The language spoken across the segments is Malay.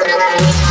Gracias.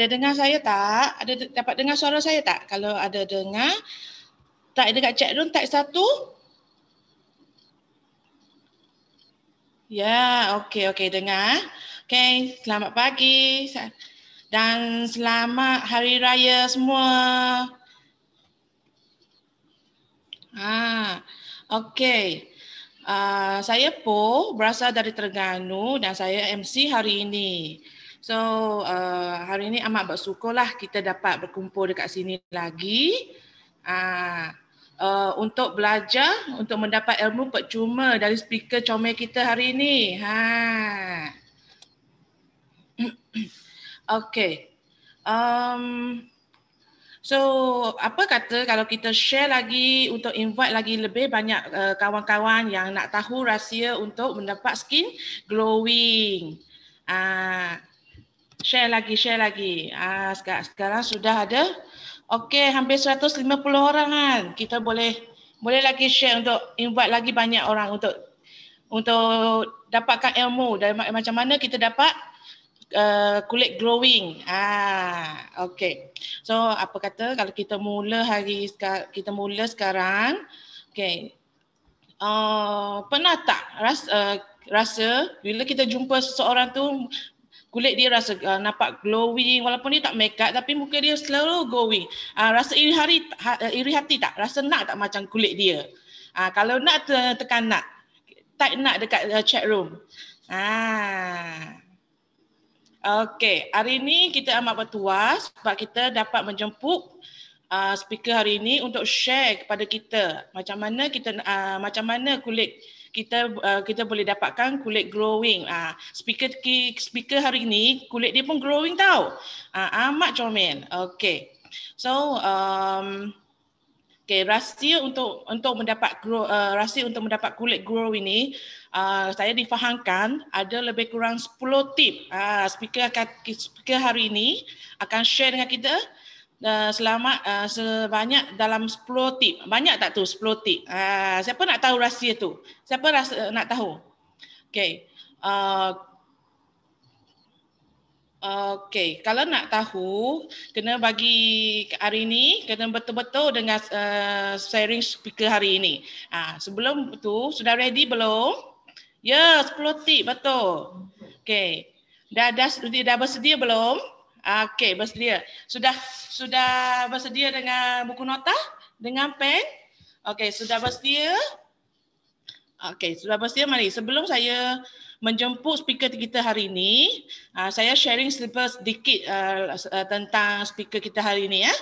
ada dengar saya tak? Ada dapat dengar suara saya tak? Kalau ada dengar, tak ada dekat chat room, tak satu. Ya, okey, okey, dengar. Okey, selamat pagi dan selamat hari raya semua. Ha, ah, okey. Uh, saya Po, berasal dari Terengganu dan saya MC hari ini. So uh, hari ini amat bersyukur lah kita dapat berkumpul dekat sini lagi uh, uh, untuk belajar, untuk mendapat ilmu percuma dari speaker comel kita hari ini. Ha. okay. Um, So apa kata kalau kita share lagi untuk invite lagi lebih banyak uh, kawan-kawan yang nak tahu rahsia untuk mendapat skin glowing. uh, Share lagi, share lagi. Ah, sekarang, sekarang sudah ada. Okey, hampir 150 orang kan. Kita boleh boleh lagi share untuk invite lagi banyak orang untuk untuk dapatkan ilmu dari macam mana kita dapat uh, kulit glowing. Ah, okey. So, apa kata kalau kita mula hari kita mula sekarang. Okey. Uh, pernah tak rasa uh, eh, rasa bila kita jumpa seseorang tu kulit dia rasa uh, nampak glowing walaupun dia tak make up tapi muka dia selalu glowing uh, rasa iri hari ha, eh, iri hati tak rasa nak tak macam kulit dia uh, kalau nak te, tekan nak tak nak dekat uh, chat room ah okey hari ini kita amat bertuas sebab kita dapat menjemput uh, speaker hari ini untuk share kepada kita macam mana kita uh, macam mana kulit kita uh, kita boleh dapatkan kulit growing. Uh, speaker speaker hari ini kulit dia pun growing tau. Uh, amat comel. Okay. So um, Okay, rahsia untuk untuk mendapat grow, uh, rahsia untuk mendapat kulit grow ini uh, saya difahamkan ada lebih kurang 10 tip. Uh, speaker akan speaker hari ini akan share dengan kita Eh, selama eh, sebanyak dalam 10 tip. Banyak tak tu 10 tip? Eh, siapa nak tahu rahsia tu? Siapa rasa, nak tahu? Okey. Okey, kalau nak tahu kena bagi hari ini kena betul-betul dengan sharing speaker hari ini. Ha, sebelum tu sudah ready belum? Ya, yeah, 10 tip betul. Okey. Dah, dah, dah bersedia belum? Ah, Okey, bersedia. Sudah sudah bersedia dengan buku nota dengan pen? Okey, sudah bersedia? Okey, sudah bersedia mari. Sebelum saya menjemput speaker kita hari ini, ah, saya sharing sedikit ah, tentang speaker kita hari ini ya.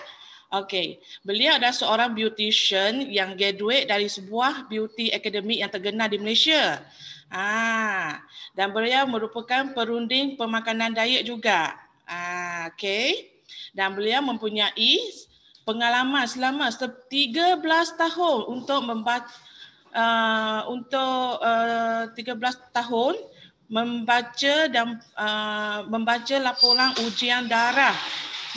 Okey, beliau adalah seorang beautician yang graduate dari sebuah beauty academy yang terkenal di Malaysia. Ah, dan beliau merupakan perunding pemakanan diet juga. Ah, okay. Dan beliau mempunyai pengalaman selama 13 tahun untuk membaca Uh, untuk uh, ah, 13 tahun membaca dan uh, membaca laporan ujian darah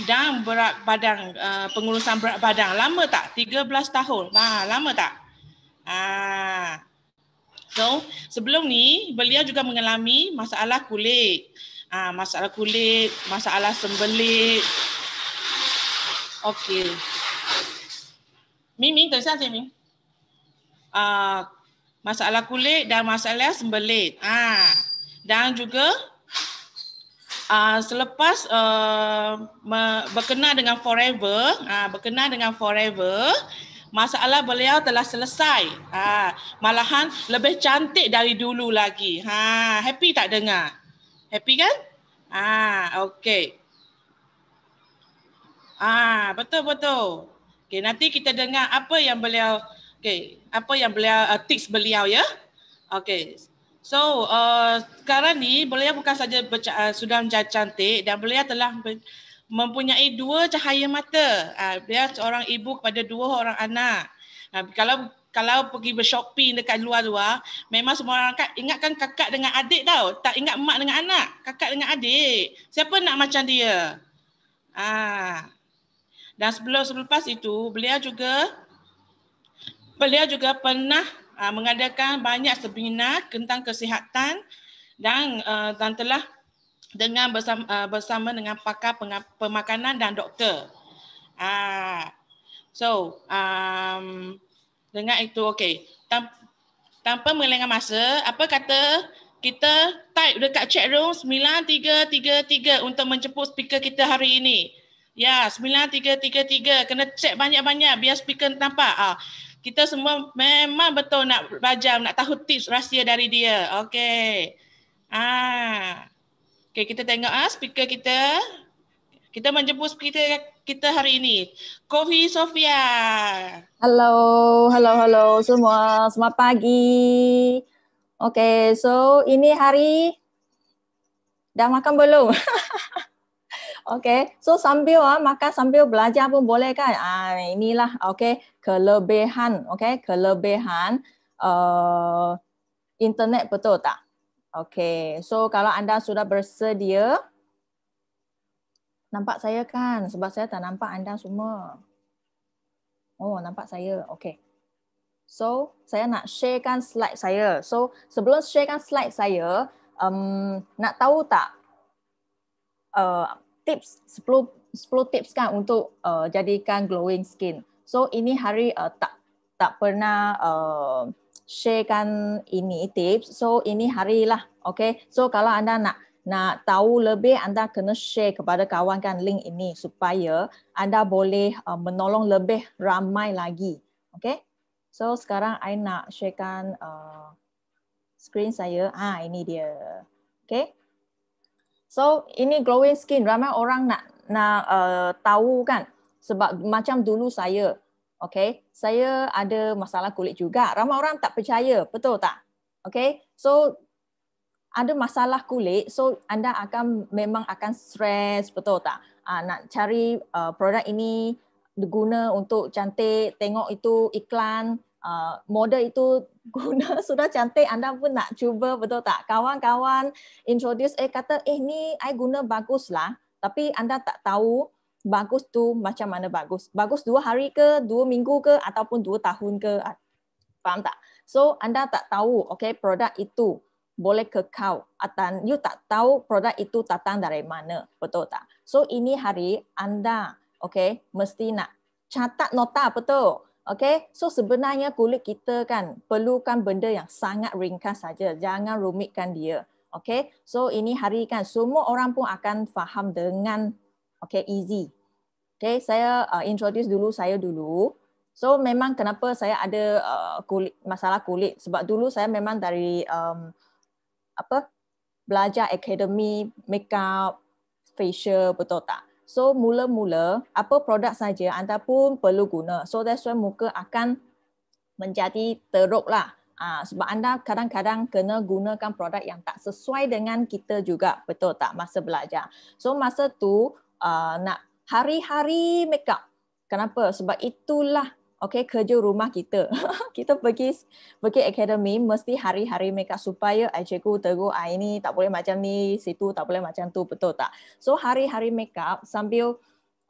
dan berat badan uh, pengurusan berat badan lama tak 13 tahun nah, lama tak ah so sebelum ni beliau juga mengalami masalah kulit Ah, masalah kulit, masalah sembelit. Okey. Mimi, terserah Mimi. Ah, masalah kulit dan masalah sembelit. Ah, dan juga Uh, selepas uh, me- berkenal dengan forever, uh, ah, berkenal dengan forever, masalah beliau telah selesai. Uh, malahan lebih cantik dari dulu lagi. Ha, happy tak dengar? Happy kan? Ah, okay. Ah, betul betul. Okay, nanti kita dengar apa yang beliau okay, apa yang beliau uh, tips beliau ya. Okay. So, uh, sekarang ni beliau bukan saja uh, sudah menjadi cantik dan beliau telah mempunyai dua cahaya mata. Uh, beliau seorang ibu kepada dua orang anak. Uh, kalau kalau pergi bershopping dekat luar-luar, memang semua orang kat, ingatkan kakak dengan adik tau. Tak ingat mak dengan anak. Kakak dengan adik. Siapa nak macam dia? Ah. Dan sebelum selepas itu, beliau juga beliau juga pernah uh, mengadakan banyak seminar tentang kesihatan dan uh, dan telah dengan bersama, uh, bersama dengan pakar pemakanan dan doktor. Ah. so, um, Dengar itu okey. Tan- tanpa melengah masa, apa kata kita type dekat chat room 9333 untuk menjemput speaker kita hari ini. Ya, 9333 kena check banyak-banyak biar speaker nampak. Ah, kita semua memang betul nak belajar, nak tahu tips rahsia dari dia. Okey. Ah. Okey, kita tengok ah speaker kita kita menjemput kita kita hari ini. Kofi Sofia. Hello, hello, hello semua. Selamat pagi. okay, so ini hari dah makan belum? okay. so sambil ah, makan sambil belajar pun boleh kan? Ah, inilah okay. kelebihan, okay. kelebihan eh, internet betul tak? okay. so kalau anda sudah bersedia, Nampak saya kan? Sebab saya tak nampak anda semua. Oh, nampak saya. Okay. So, saya nak sharekan slide saya. So, sebelum sharekan slide saya, um, nak tahu tak uh, tips 10 10 tips kan untuk uh, jadikan glowing skin. So, ini hari uh, tak tak pernah uh, sharekan ini tips. So, ini hari lah. Okay. So, kalau anda nak nak tahu lebih anda kena share kepada kawan kan link ini supaya anda boleh uh, menolong lebih ramai lagi. Okay? So sekarang saya nak sharekan uh, screen saya. Ah ini dia. Okay? So ini glowing skin ramai orang nak nak uh, tahu kan sebab macam dulu saya Okay, saya ada masalah kulit juga. Ramai orang tak percaya, betul tak? Okay, so ada masalah kulit so anda akan memang akan stres betul tak uh, nak cari uh, produk ini guna untuk cantik tengok itu iklan uh, model itu guna sudah cantik anda pun nak cuba betul tak kawan-kawan introduce eh kata eh ni saya guna bagus lah, tapi anda tak tahu bagus tu macam mana bagus bagus dua hari ke dua minggu ke ataupun dua tahun ke faham tak so anda tak tahu okay produk itu boleh kekal atau you tak tahu produk itu datang dari mana betul tak so ini hari anda okey mesti nak catat nota betul okey so sebenarnya kulit kita kan perlukan benda yang sangat ringkas saja jangan rumitkan dia okey so ini hari kan semua orang pun akan faham dengan okey easy okey saya uh, introduce dulu saya dulu So memang kenapa saya ada uh, kulit masalah kulit sebab dulu saya memang dari um, apa belajar akademi makeup facial betul tak so mula-mula apa produk saja anda pun perlu guna so that's why muka akan menjadi teruk lah Ah, sebab anda kadang-kadang kena gunakan produk yang tak sesuai dengan kita juga betul tak masa belajar. So masa tu uh, nak hari-hari makeup. Kenapa? Sebab itulah okay, kerja rumah kita. kita pergi pergi akademi mesti hari-hari mereka supaya eh, cikgu tegur ah, ini tak boleh macam ni, situ tak boleh macam tu, betul tak? So hari-hari mereka sambil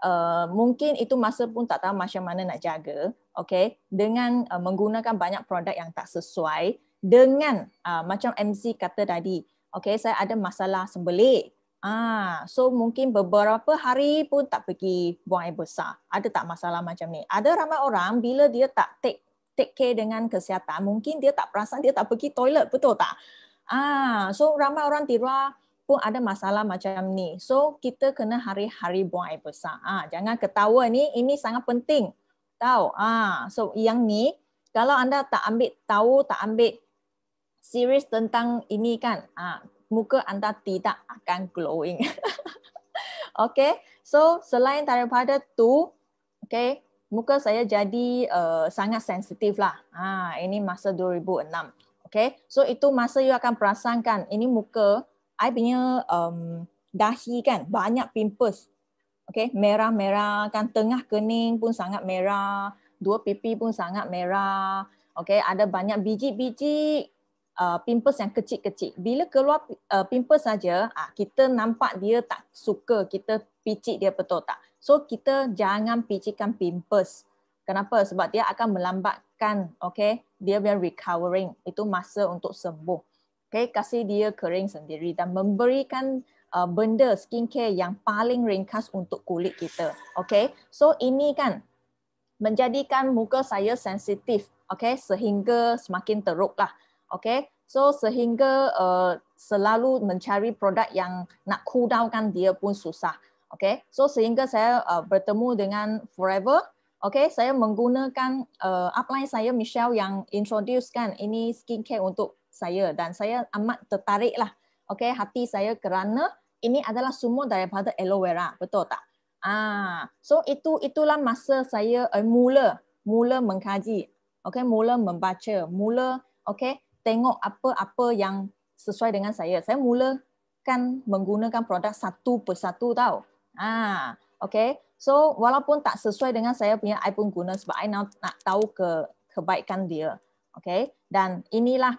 uh, mungkin itu masa pun tak tahu macam mana nak jaga, okay? dengan uh, menggunakan banyak produk yang tak sesuai dengan uh, macam MC kata tadi, okay, saya ada masalah sembelih, Ah, so mungkin beberapa hari pun tak pergi buang air besar. Ada tak masalah macam ni? Ada ramai orang bila dia tak take take care dengan kesihatan, mungkin dia tak perasan dia tak pergi toilet, betul tak? Ah, so ramai orang tiru pun ada masalah macam ni. So kita kena hari-hari buang air besar. Ah, jangan ketawa ni, ini sangat penting. Tahu? Ah, so yang ni kalau anda tak ambil tahu, tak ambil serius tentang ini kan, ah, muka anda tidak akan glowing. okay, so selain daripada tu, okay, muka saya jadi uh, sangat sensitif lah. Ah, ini masa 2006. Okay, so itu masa you akan perasan kan, ini muka, saya punya um, dahi kan, banyak pimples. Okay, merah-merah kan, tengah kening pun sangat merah, dua pipi pun sangat merah. Okay, ada banyak biji-biji uh, pimples yang kecil-kecil. Bila keluar uh, pimples saja, uh, kita nampak dia tak suka kita picit dia betul tak? So kita jangan picitkan pimples. Kenapa? Sebab dia akan melambatkan, okay? Dia biar recovering itu masa untuk sembuh. Okay, kasih dia kering sendiri dan memberikan uh, benda skincare yang paling ringkas untuk kulit kita. Okay, so ini kan menjadikan muka saya sensitif. Okay, sehingga semakin teruklah. lah. Okay, so sehingga uh, selalu mencari produk yang nak cool downkan dia pun susah. Okay, so sehingga saya uh, bertemu dengan Forever. Okay, saya menggunakan uh, upline saya Michelle yang introducekan ini skincare untuk saya dan saya amat tertarik lah. Okay, hati saya kerana ini adalah semua daripada aloe vera, betul tak? Ah, so itu itulah masa saya uh, mula mula mengkaji, okay, mula membaca, mula okay, tengok apa-apa yang sesuai dengan saya. Saya mulakan menggunakan produk satu persatu tau. Ah, okay. So, walaupun tak sesuai dengan saya punya, saya pun guna sebab saya nak, nak tahu ke, kebaikan dia. Okay. Dan inilah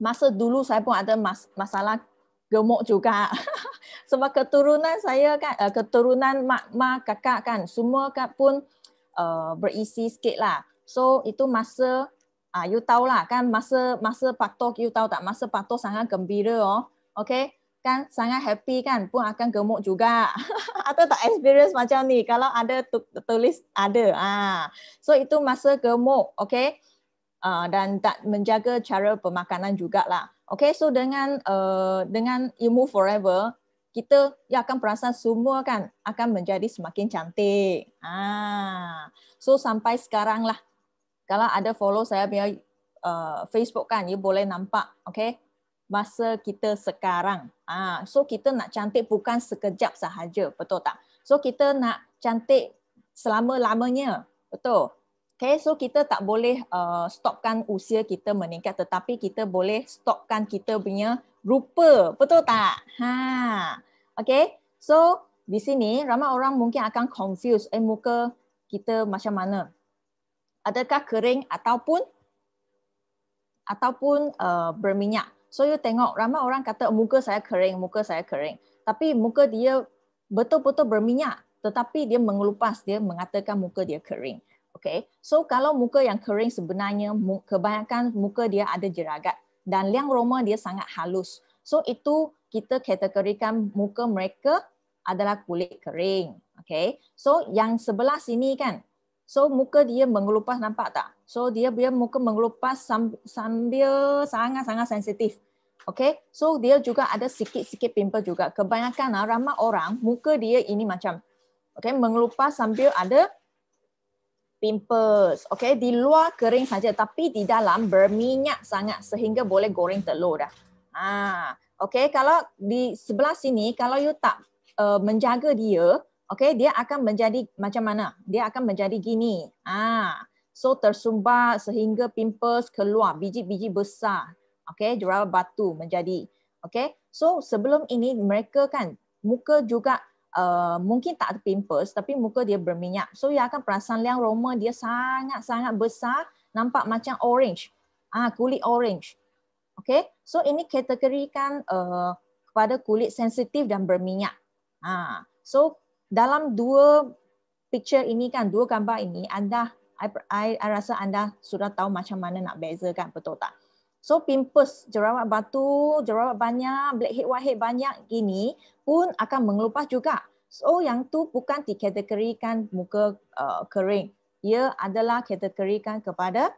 masa dulu saya pun ada mas, masalah gemuk juga. sebab keturunan saya kan, eh, keturunan mak, mak, kakak kan, semua kan pun uh, berisi sikit lah. So, itu masa ah, you tahu lah kan masa masa patok you tahu tak masa patok sangat gembira oh okay kan sangat happy kan pun akan gemuk juga atau tak experience macam ni kalau ada tulis ada ah so itu masa gemuk okay uh, dan tak menjaga cara pemakanan juga lah okay so dengan uh, dengan ilmu forever kita ya akan perasan semua kan akan menjadi semakin cantik ah so sampai sekarang lah kalau ada follow saya punya uh, Facebook kan, you boleh nampak. Okay? Masa kita sekarang. ah, So kita nak cantik bukan sekejap sahaja. Betul tak? So kita nak cantik selama-lamanya. Betul? Okay, so kita tak boleh uh, stopkan usia kita meningkat tetapi kita boleh stopkan kita punya rupa. Betul tak? Ha. Okay, so di sini ramai orang mungkin akan confuse eh, muka kita macam mana adakah kering ataupun ataupun uh, berminyak. So you tengok ramai orang kata muka saya kering, muka saya kering. Tapi muka dia betul-betul berminyak tetapi dia mengelupas dia mengatakan muka dia kering. Okay. So kalau muka yang kering sebenarnya kebanyakan muka dia ada jeragat dan liang roma dia sangat halus. So itu kita kategorikan muka mereka adalah kulit kering. Okay. So yang sebelah sini kan So muka dia mengelupas nampak tak? So dia dia muka mengelupas sambil sangat-sangat sensitif. Okay, so dia juga ada sikit-sikit pimple juga. Kebanyakan ah, ramai orang muka dia ini macam okay, mengelupas sambil ada pimples. Okay, di luar kering saja tapi di dalam berminyak sangat sehingga boleh goreng telur dah. Ah, okay, kalau di sebelah sini kalau you tak uh, menjaga dia, Okay, dia akan menjadi macam mana? Dia akan menjadi gini. Ah, so tersumbat sehingga pimples keluar, biji-biji besar. Okay, jerawat batu menjadi. Okay, so sebelum ini mereka kan muka juga Uh, mungkin tak ada pimples tapi muka dia berminyak. So ya akan perasan liang roma dia sangat-sangat besar, nampak macam orange. Ah kulit orange. Okay, so ini kategorikan uh, kepada kulit sensitif dan berminyak. Ah, so dalam dua picture ini kan, dua gambar ini, anda, I, I, I rasa anda sudah tahu macam mana nak bezakan, betul tak? So pimples, jerawat batu, jerawat banyak, blackhead, whitehead banyak gini pun akan mengelupas juga. So yang tu bukan dikategorikan muka uh, kering. Ia adalah kategorikan kepada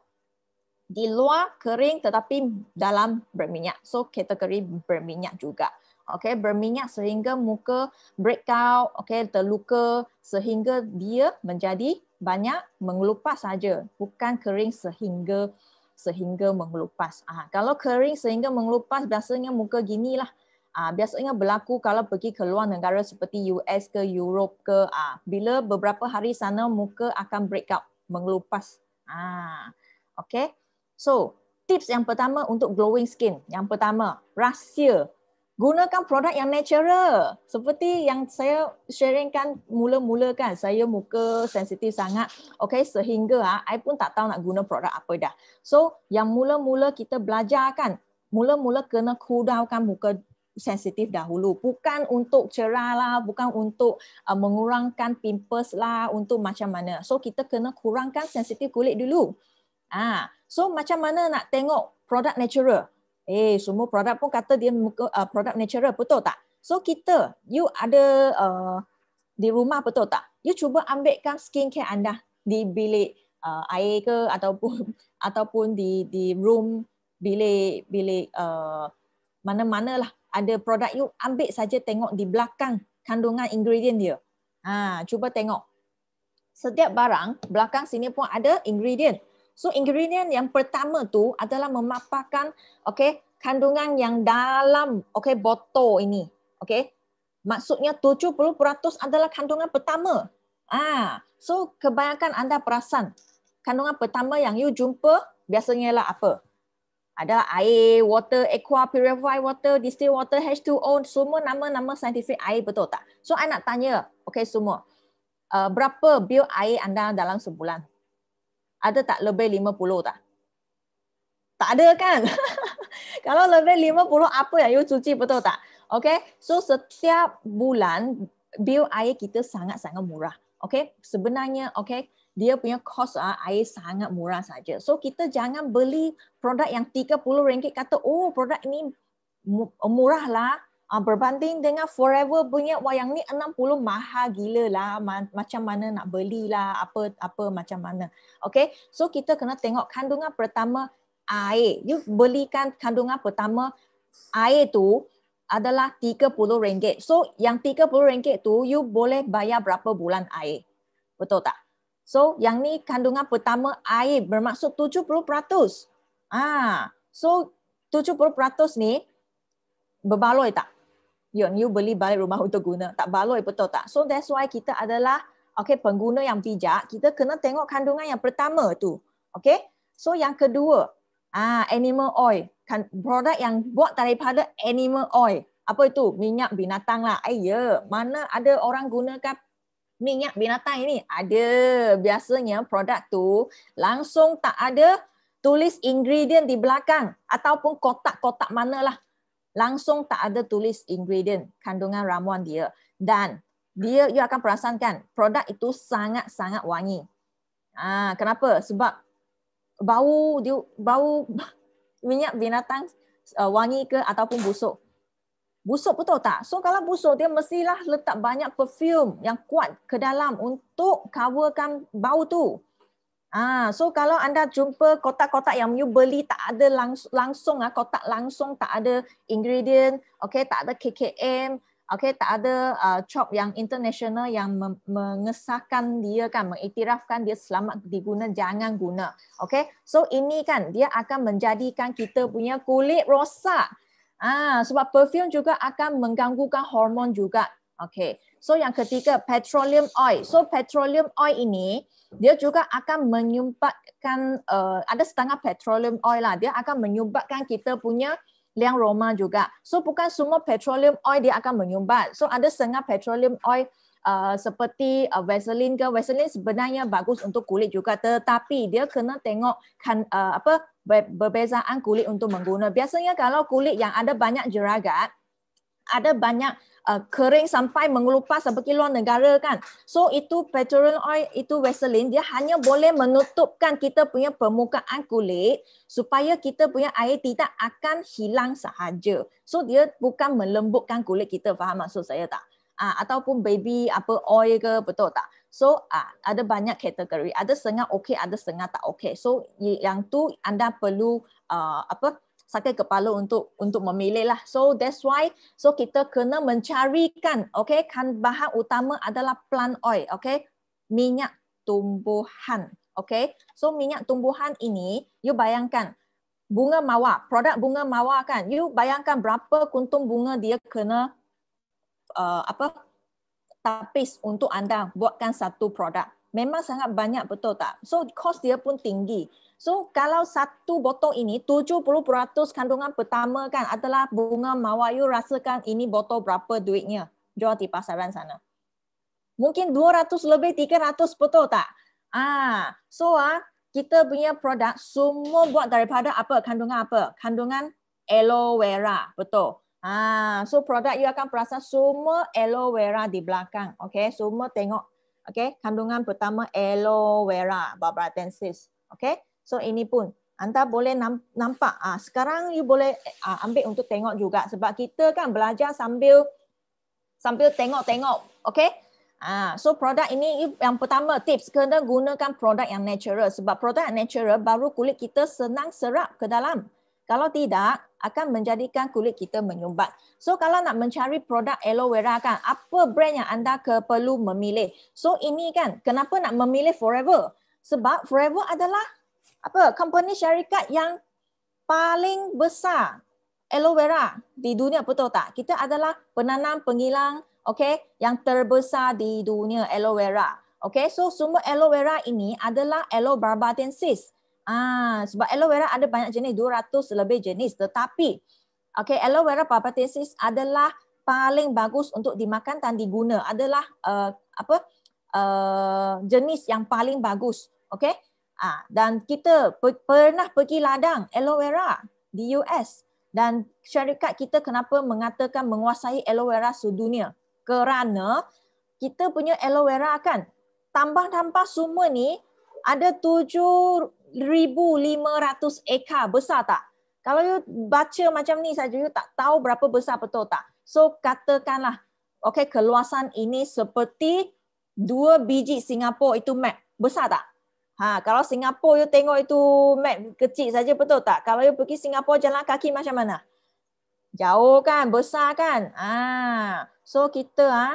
di luar kering tetapi dalam berminyak. So kategori berminyak juga okay, berminyak sehingga muka breakout, okay, terluka sehingga dia menjadi banyak mengelupas saja, bukan kering sehingga sehingga mengelupas. Ah, ha, kalau kering sehingga mengelupas biasanya muka gini lah. Ah, ha, biasanya berlaku kalau pergi ke luar negara seperti US ke Europe ke. Ah, ha, bila beberapa hari sana muka akan breakout, mengelupas. Ah, ha, okay. So, tips yang pertama untuk glowing skin. Yang pertama, rahsia gunakan produk yang natural. Seperti yang saya sharingkan mula-mula kan, saya muka sensitif sangat. Okay, sehingga ah, I pun tak tahu nak guna produk apa dah. So, yang mula-mula kita belajar kan, mula-mula kena kudaukan muka sensitif dahulu. Bukan untuk cerah lah, bukan untuk uh, mengurangkan pimples lah, untuk macam mana. So, kita kena kurangkan sensitif kulit dulu. Ah, so, macam mana nak tengok produk natural? Eh, semua produk pun kata dia uh, produk natural, betul tak? So kita, you ada uh, di rumah, betul tak? You cuba ambilkan skincare anda di bilik uh, air ke ataupun ataupun di di room bilik bilik uh, mana mana lah ada produk you ambil saja tengok di belakang kandungan ingredient dia. Ha, cuba tengok. Setiap barang belakang sini pun ada ingredient. So ingredient yang pertama tu adalah memaparkan okey kandungan yang dalam okey botol ini. Okey. Maksudnya 70% adalah kandungan pertama. Ah, so kebanyakan anda perasan kandungan pertama yang you jumpa biasanya lah apa? Ada air, water, aqua, purified water, distilled water, H2O, semua nama-nama scientific air betul tak? So, saya nak tanya, okay semua, uh, berapa bil air anda dalam sebulan? ada tak lebih 50 tak? Tak ada kan? Kalau lebih 50 apa yang you cuci betul tak? Okay, so setiap bulan bil air kita sangat-sangat murah. Okay, sebenarnya okay dia punya kos ah, air sangat murah saja. So kita jangan beli produk yang RM30 kata oh produk ini murah lah. Ah uh, berbanding dengan forever punya wayang ni 60 maha gila lah ma- macam mana nak belilah apa apa macam mana. Okay, So kita kena tengok kandungan pertama air. You belikan kandungan pertama air tu adalah RM30. So yang RM30 tu you boleh bayar berapa bulan air. Betul tak? So yang ni kandungan pertama air bermaksud 70%. Ah, so 70% ni berbaloi tak? you, you beli balik rumah untuk guna. Tak baloi betul tak? So that's why kita adalah okay, pengguna yang bijak. Kita kena tengok kandungan yang pertama tu. Okay? So yang kedua, ah animal oil. Kan, produk yang buat daripada animal oil. Apa itu? Minyak binatang lah. Ayah, eh, mana ada orang gunakan minyak binatang ini? Ada. Biasanya produk tu langsung tak ada tulis ingredient di belakang ataupun kotak-kotak manalah langsung tak ada tulis ingredient kandungan ramuan dia dan dia you akan perasankan produk itu sangat-sangat wangi. Ah, kenapa? Sebab bau dia bau minyak binatang uh, wangi ke ataupun busuk. Busuk betul tak? So kalau busuk dia mestilah letak banyak perfume yang kuat ke dalam untuk coverkan bau tu. Ah, so kalau anda jumpa kotak-kotak yang you beli tak ada langsung, langsung ah kotak langsung tak ada ingredient, okay, tak ada KKM, okay, tak ada uh, chop yang international yang mengesahkan dia kan, mengiktirafkan dia selamat diguna jangan guna, okay. So ini kan dia akan menjadikan kita punya kulit rosak. Ah, sebab perfume juga akan mengganggukan hormon juga. Okay. So yang ketiga petroleum oil. So petroleum oil ini dia juga akan menyumbatkan uh, eh, ada setengah petroleum oil lah dia akan menyumbatkan kita punya liang roma juga so bukan semua petroleum oil dia akan menyumbat so ada setengah petroleum oil uh, seperti uh, vaseline ke vaseline sebenarnya bagus untuk kulit juga tetapi dia kena tengok kan uh, apa perbezaan kulit untuk menggunakan biasanya kalau kulit yang ada banyak jeragat ada banyak uh, kering sampai mengelupas sampai luar negara kan. So itu petroleum oil itu vaseline dia hanya boleh menutupkan kita punya permukaan kulit supaya kita punya air tidak akan hilang sahaja. So dia bukan melembutkan kulit kita faham maksud saya tak? Uh, ataupun baby apa oil ke betul tak? So uh, ada banyak kategori. Ada setengah okey, ada setengah tak okey. So yang tu anda perlu uh, apa sakit kepala untuk untuk memilih lah. So that's why so kita kena mencarikan okay kan bahan utama adalah plant oil okay minyak tumbuhan okay. So minyak tumbuhan ini you bayangkan bunga mawar produk bunga mawar kan you bayangkan berapa kuntum bunga dia kena uh, apa tapis untuk anda buatkan satu produk memang sangat banyak betul tak? So cost dia pun tinggi. So kalau satu botol ini 70% kandungan pertama kan adalah bunga mawar you rasakan ini botol berapa duitnya jual di pasaran sana. Mungkin 200 lebih 300 betul tak? Ah, so ah kita punya produk semua buat daripada apa? Kandungan apa? Kandungan aloe vera, betul. Ah, so produk you akan perasan semua aloe vera di belakang. Okay, semua tengok Okay, kandungan pertama aloe vera, barbadensis. Okay, so ini pun anda boleh nampak. Ah, sekarang you boleh ah, ambil untuk tengok juga sebab kita kan belajar sambil sambil tengok-tengok. Okay. Ah, so produk ini yang pertama tips kena gunakan produk yang natural sebab produk yang natural baru kulit kita senang serap ke dalam. Kalau tidak, akan menjadikan kulit kita menyumbat. So kalau nak mencari produk aloe vera kan, apa brand yang anda perlu memilih? So ini kan, kenapa nak memilih Forever? Sebab Forever adalah apa? Company syarikat yang paling besar aloe vera di dunia betul tak? Kita adalah penanam pengilang, okay, yang terbesar di dunia aloe vera. Okay, so semua aloe vera ini adalah aloe barbadensis. Ah, sebab aloe vera ada banyak jenis, 200 lebih jenis. Tetapi, okay, aloe vera papatensis adalah paling bagus untuk dimakan dan diguna. Adalah uh, apa uh, jenis yang paling bagus. Okay? Ah, dan kita per pernah pergi ladang aloe vera di US. Dan syarikat kita kenapa mengatakan menguasai aloe vera sedunia? Kerana kita punya aloe vera kan, tambah-tambah semua ni ada tujuh 1,500 ekar besar tak? Kalau you baca macam ni saja, you tak tahu berapa besar betul tak? So katakanlah, okay, keluasan ini seperti dua biji Singapura itu map. Besar tak? Ha, kalau Singapura you tengok itu map kecil saja betul tak? Kalau you pergi Singapura jalan kaki macam mana? Jauh kan? Besar kan? Ah, so kita ah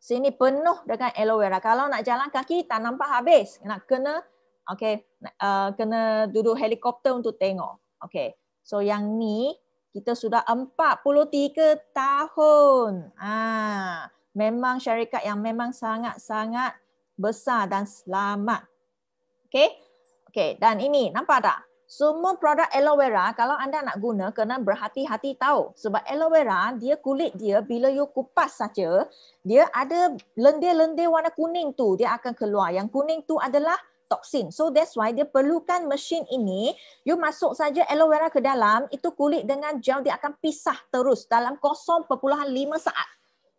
sini penuh dengan aloe vera. Kalau nak jalan kaki tak nampak habis. Nak kena okay, uh, kena duduk helikopter untuk tengok. Okay. So yang ni kita sudah 43 tahun. Ah, memang syarikat yang memang sangat-sangat besar dan selamat. Okay. Okay. Dan ini nampak tak? Semua produk aloe vera kalau anda nak guna kena berhati-hati tahu sebab aloe vera dia kulit dia bila you kupas saja dia ada lendir-lendir warna kuning tu dia akan keluar yang kuning tu adalah toksin. So that's why dia perlukan mesin ini. You masuk saja aloe vera ke dalam, itu kulit dengan gel dia akan pisah terus dalam 0.5 saat.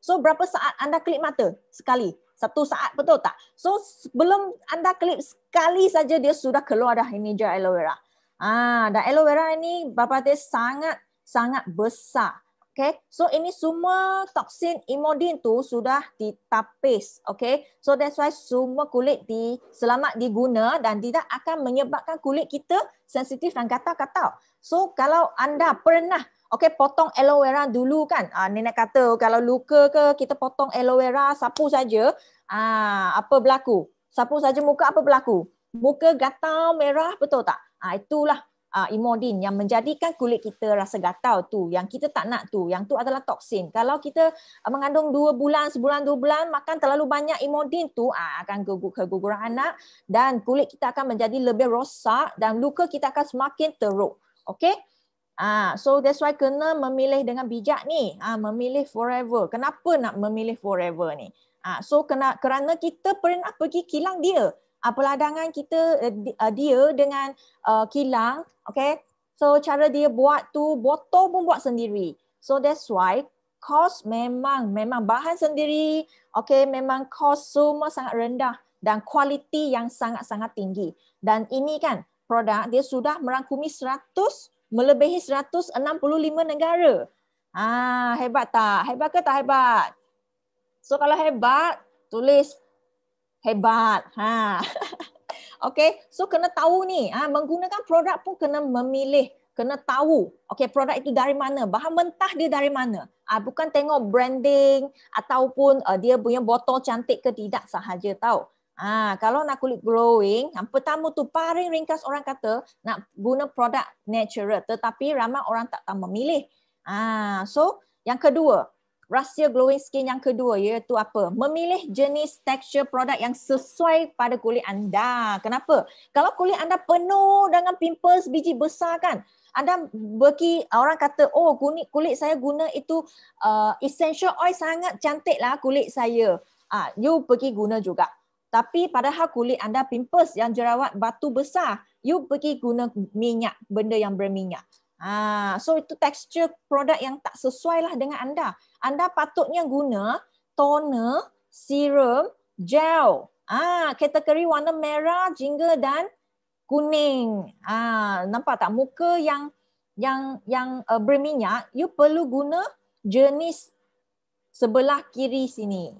So berapa saat anda klip mata? Sekali. Satu saat betul tak? So sebelum anda klip sekali saja dia sudah keluar dah ini gel aloe vera. Ah, dan aloe vera ini bapak dia sangat sangat besar. Okay, so ini semua toksin imodin tu sudah ditapis. Okay, so that's why semua kulit di selamat diguna dan tidak akan menyebabkan kulit kita sensitif dan gatal-gatal. So kalau anda pernah okay, potong aloe vera dulu kan, uh, nenek kata kalau luka ke kita potong aloe vera, sapu saja, ah apa berlaku? Sapu saja muka apa berlaku? Muka gatal, merah, betul tak? Ah itulah uh, imodin yang menjadikan kulit kita rasa gatal tu yang kita tak nak tu yang tu adalah toksin kalau kita uh, mengandung dua bulan sebulan dua bulan makan terlalu banyak imodin tu uh, akan keguguran anak dan kulit kita akan menjadi lebih rosak dan luka kita akan semakin teruk okey Ah, so that's why kena memilih dengan bijak ni. Ah, memilih forever. Kenapa nak memilih forever ni? Ah, so kena kerana kita pernah pergi kilang dia. Ah, ladangan kita uh, dia dengan uh, kilang Okay. So cara dia buat tu botol pun buat sendiri. So that's why cost memang memang bahan sendiri. Okay, memang cost semua sangat rendah dan kualiti yang sangat-sangat tinggi. Dan ini kan produk dia sudah merangkumi 100 melebihi 165 negara. Ah, hebat tak? Hebat ke tak hebat? So kalau hebat, tulis hebat. Ha. Okay, so kena tahu ni. Ah, menggunakan produk pun kena memilih, kena tahu. Okay, produk itu dari mana, bahan mentah dia dari mana. Ah, bukan tengok branding ataupun uh, dia punya botol cantik ke tidak sahaja tahu. Ah, kalau nak kulit glowing, yang pertama tu paling ringkas orang kata nak guna produk natural, tetapi ramai orang tak tahu memilih. Ah, so yang kedua, rahsia glowing skin yang kedua iaitu apa? Memilih jenis texture produk yang sesuai pada kulit anda. Kenapa? Kalau kulit anda penuh dengan pimples biji besar kan? Anda bagi orang kata, oh kulit, kulit saya guna itu uh, essential oil sangat cantik lah kulit saya. Ah, uh, you pergi guna juga. Tapi padahal kulit anda pimples yang jerawat batu besar, you pergi guna minyak, benda yang berminyak. Ah, so itu texture produk yang tak sesuai lah dengan anda anda patutnya guna toner, serum, gel. Ah, kategori warna merah, jingga dan kuning. Ah, nampak tak muka yang yang yang uh, berminyak, you perlu guna jenis sebelah kiri sini.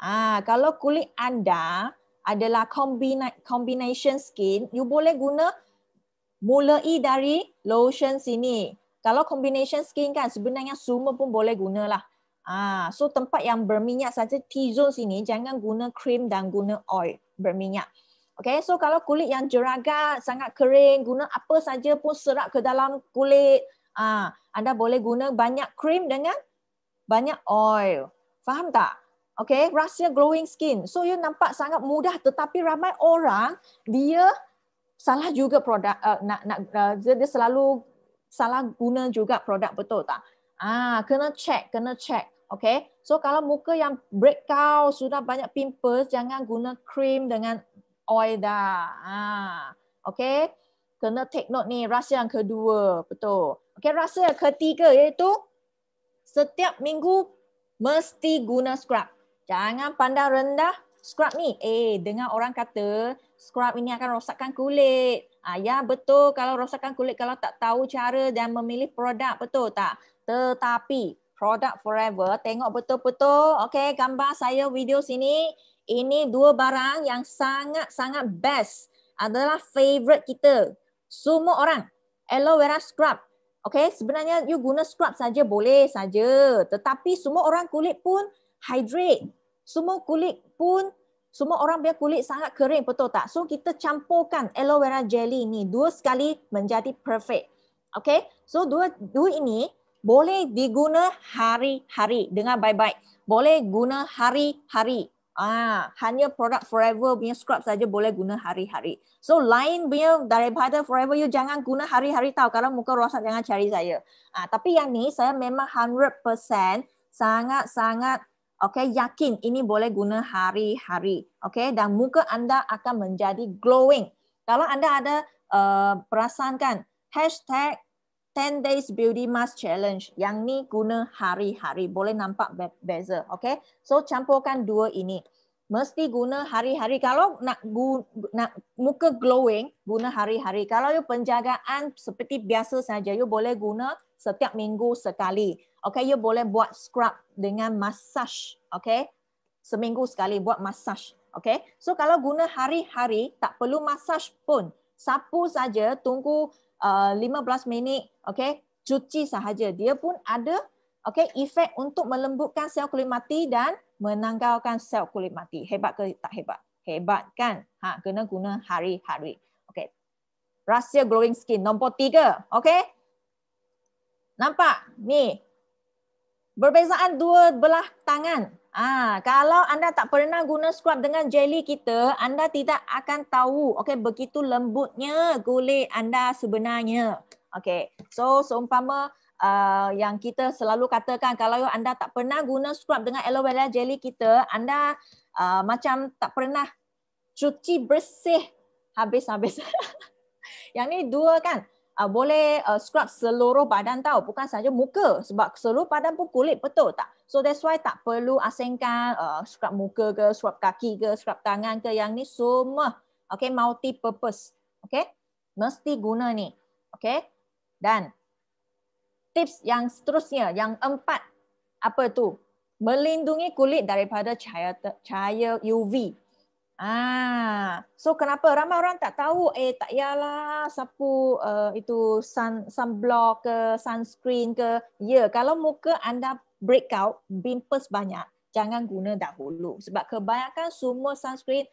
Ah, kalau kulit anda adalah combina combination skin, you boleh guna mulai dari lotion sini. Kalau combination skin kan sebenarnya semua pun boleh gunalah. Ah, so tempat yang berminyak saja T-zone sini jangan guna cream dan guna oil berminyak. Okay, so kalau kulit yang jeraga sangat kering guna apa saja pun serap ke dalam kulit. Ah, anda boleh guna banyak cream dengan banyak oil. Faham tak? Okay, rahsia glowing skin. So you nampak sangat mudah tetapi ramai orang dia salah juga produk uh, nak nak uh, dia selalu salah guna juga produk betul tak? Ah, kena check, kena check. Okay. So kalau muka yang breakout, sudah banyak pimples, jangan guna cream dengan oil dah. Ha. Okay. Kena take note ni, rasa yang kedua. Betul. Okay, rasa yang ketiga iaitu setiap minggu mesti guna scrub. Jangan pandang rendah scrub ni. Eh, dengan orang kata scrub ini akan rosakkan kulit. Ah, ya, betul kalau rosakkan kulit kalau tak tahu cara dan memilih produk. Betul tak? Tetapi product forever. Tengok betul-betul. Okay, gambar saya video sini. Ini dua barang yang sangat-sangat best. Adalah favorite kita. Semua orang. Aloe Vera Scrub. Okay, sebenarnya you guna scrub saja boleh saja. Tetapi semua orang kulit pun hydrate. Semua kulit pun semua orang biar kulit sangat kering, betul tak? So, kita campurkan aloe vera jelly ni. Dua sekali menjadi perfect. Okay? So, dua dua ini boleh diguna hari-hari dengan baik-baik. Boleh guna hari-hari. Ah, hanya produk Forever punya scrub saja boleh guna hari-hari. So lain punya daripada Forever you jangan guna hari-hari tau. Kalau muka rosak jangan cari saya. Ah, tapi yang ni saya memang 100% sangat-sangat okay, yakin ini boleh guna hari-hari. Okay, dan muka anda akan menjadi glowing. Kalau anda ada uh, eh, perasaan kan, hashtag 10 days beauty mask challenge. Yang ni guna hari-hari. Boleh nampak be beza. Okay. So campurkan dua ini. Mesti guna hari-hari. Kalau nak, gu nak muka glowing, guna hari-hari. Kalau you penjagaan seperti biasa saja, you boleh guna setiap minggu sekali. Okay. You boleh buat scrub dengan massage. Okay. Seminggu sekali buat massage. Okay. So kalau guna hari-hari, tak perlu massage pun. Sapu saja, tunggu uh, 15 minit okey cuci sahaja dia pun ada okey efek untuk melembutkan sel kulit mati dan menanggalkan sel kulit mati hebat ke tak hebat hebat kan ha kena guna hari-hari okey rahsia glowing skin nombor tiga. okey nampak ni Berbezaan dua belah tangan. Ah, kalau anda tak pernah guna scrub dengan jelly kita, anda tidak akan tahu Okey, begitu lembutnya kulit anda sebenarnya. Okey, So, seumpama uh, yang kita selalu katakan, kalau anda tak pernah guna scrub dengan aloe vera jelly kita, anda uh, macam tak pernah cuci bersih habis-habis. yang ni dua kan? uh, boleh uh, scrub seluruh badan tau bukan saja muka sebab seluruh badan pun kulit betul tak so that's why tak perlu asingkan uh, scrub muka ke scrub kaki ke scrub tangan ke yang ni semua okey multi purpose okey mesti guna ni okey dan tips yang seterusnya yang empat apa tu melindungi kulit daripada cahaya cahaya UV Ah, so kenapa ramai orang tak tahu eh tak yalah sapu uh, itu sun sunblock ke sunscreen ke. Ya, yeah, kalau muka anda breakout, pimples banyak, jangan guna dahulu sebab kebanyakan semua sunscreen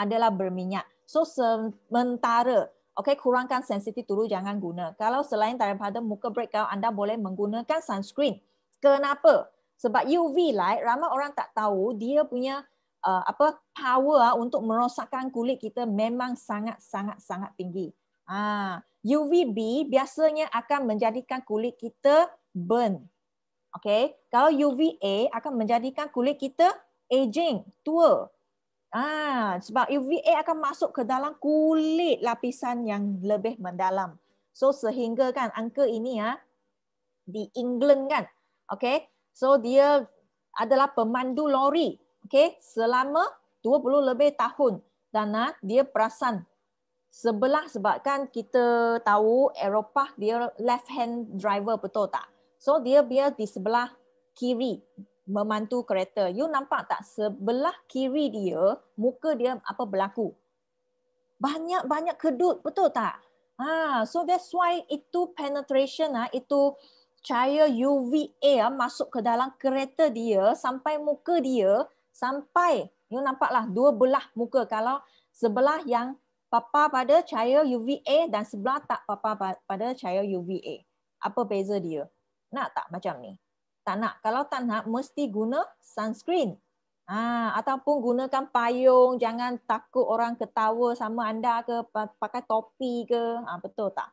adalah berminyak. So sementara Okay, kurangkan sensitif dulu, jangan guna. Kalau selain daripada muka breakout, anda boleh menggunakan sunscreen. Kenapa? Sebab UV light, ramai orang tak tahu dia punya uh, apa power uh, untuk merosakkan kulit kita memang sangat sangat sangat tinggi. Ah, UVB biasanya akan menjadikan kulit kita burn. Okay, kalau UVA akan menjadikan kulit kita aging, tua. Ah, sebab UVA akan masuk ke dalam kulit lapisan yang lebih mendalam. So sehingga kan angka ini ya di England kan, okay? So dia adalah pemandu lori okay, selama 20 lebih tahun dan dia perasan sebelah sebabkan kita tahu Eropah dia left hand driver betul tak? So dia biar di sebelah kiri memantu kereta. You nampak tak sebelah kiri dia, muka dia apa berlaku? Banyak-banyak kedut, betul tak? Ha, so that's why itu penetration, ha, itu cahaya UVA ha, masuk ke dalam kereta dia sampai muka dia sampai you nampaklah dua belah muka kalau sebelah yang papa pada cahaya UVA dan sebelah tak papa pada cahaya UVA. Apa beza dia? Nak tak macam ni? Tak nak. Kalau tak nak mesti guna sunscreen. Ah ha, ataupun gunakan payung jangan takut orang ketawa sama anda ke pakai topi ke. Ha, betul tak?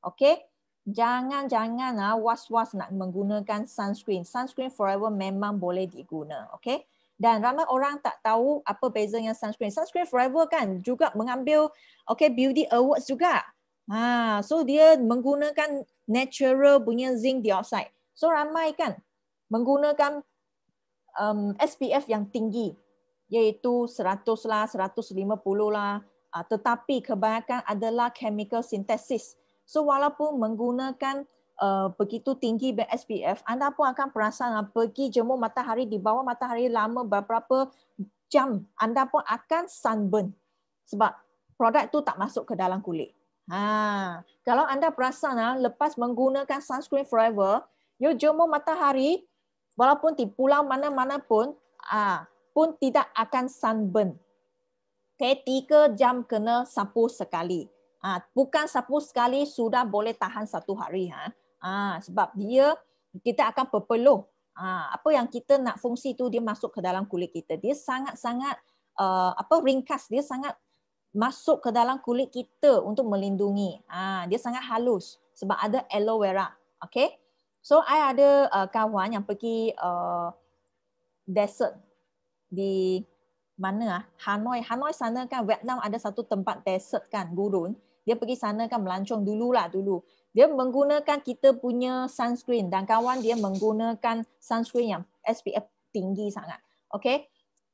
Okay, Jangan janganlah ha, was-was nak menggunakan sunscreen. Sunscreen forever memang boleh diguna, Okay dan ramai orang tak tahu apa bezanya sunscreen. Sunscreen Forever kan juga mengambil okay beauty awards juga. Ha, so dia menggunakan natural punya zinc dioxide. So ramai kan menggunakan um, SPF yang tinggi iaitu 100 lah, 150 lah. Uh, tetapi kebanyakan adalah chemical synthesis. So walaupun menggunakan uh, begitu tinggi SPF, anda pun akan perasan uh, pergi jemur matahari di bawah matahari lama beberapa jam, anda pun akan sunburn sebab produk tu tak masuk ke dalam kulit. Ha. Kalau anda perasan uh, lepas menggunakan sunscreen forever, you jemur matahari walaupun di pulau mana-mana pun, uh, pun tidak akan sunburn. Okay, tiga jam kena sapu sekali. Ha, bukan sapu sekali sudah boleh tahan satu hari. Ha. Ha, sebab dia kita akan perpeluh ha, apa yang kita nak fungsi tu dia masuk ke dalam kulit kita. Dia sangat-sangat uh, apa ringkas dia sangat masuk ke dalam kulit kita untuk melindungi. Ha, dia sangat halus sebab ada aloe vera. Okay. So I ada uh, kawan yang pergi uh, desert di mana ah Hanoi Hanoi sana kan Vietnam ada satu tempat desert kan gurun dia pergi sana kan melancong dulu lah dulu dia menggunakan kita punya sunscreen dan kawan dia menggunakan sunscreen yang SPF tinggi sangat. Okay.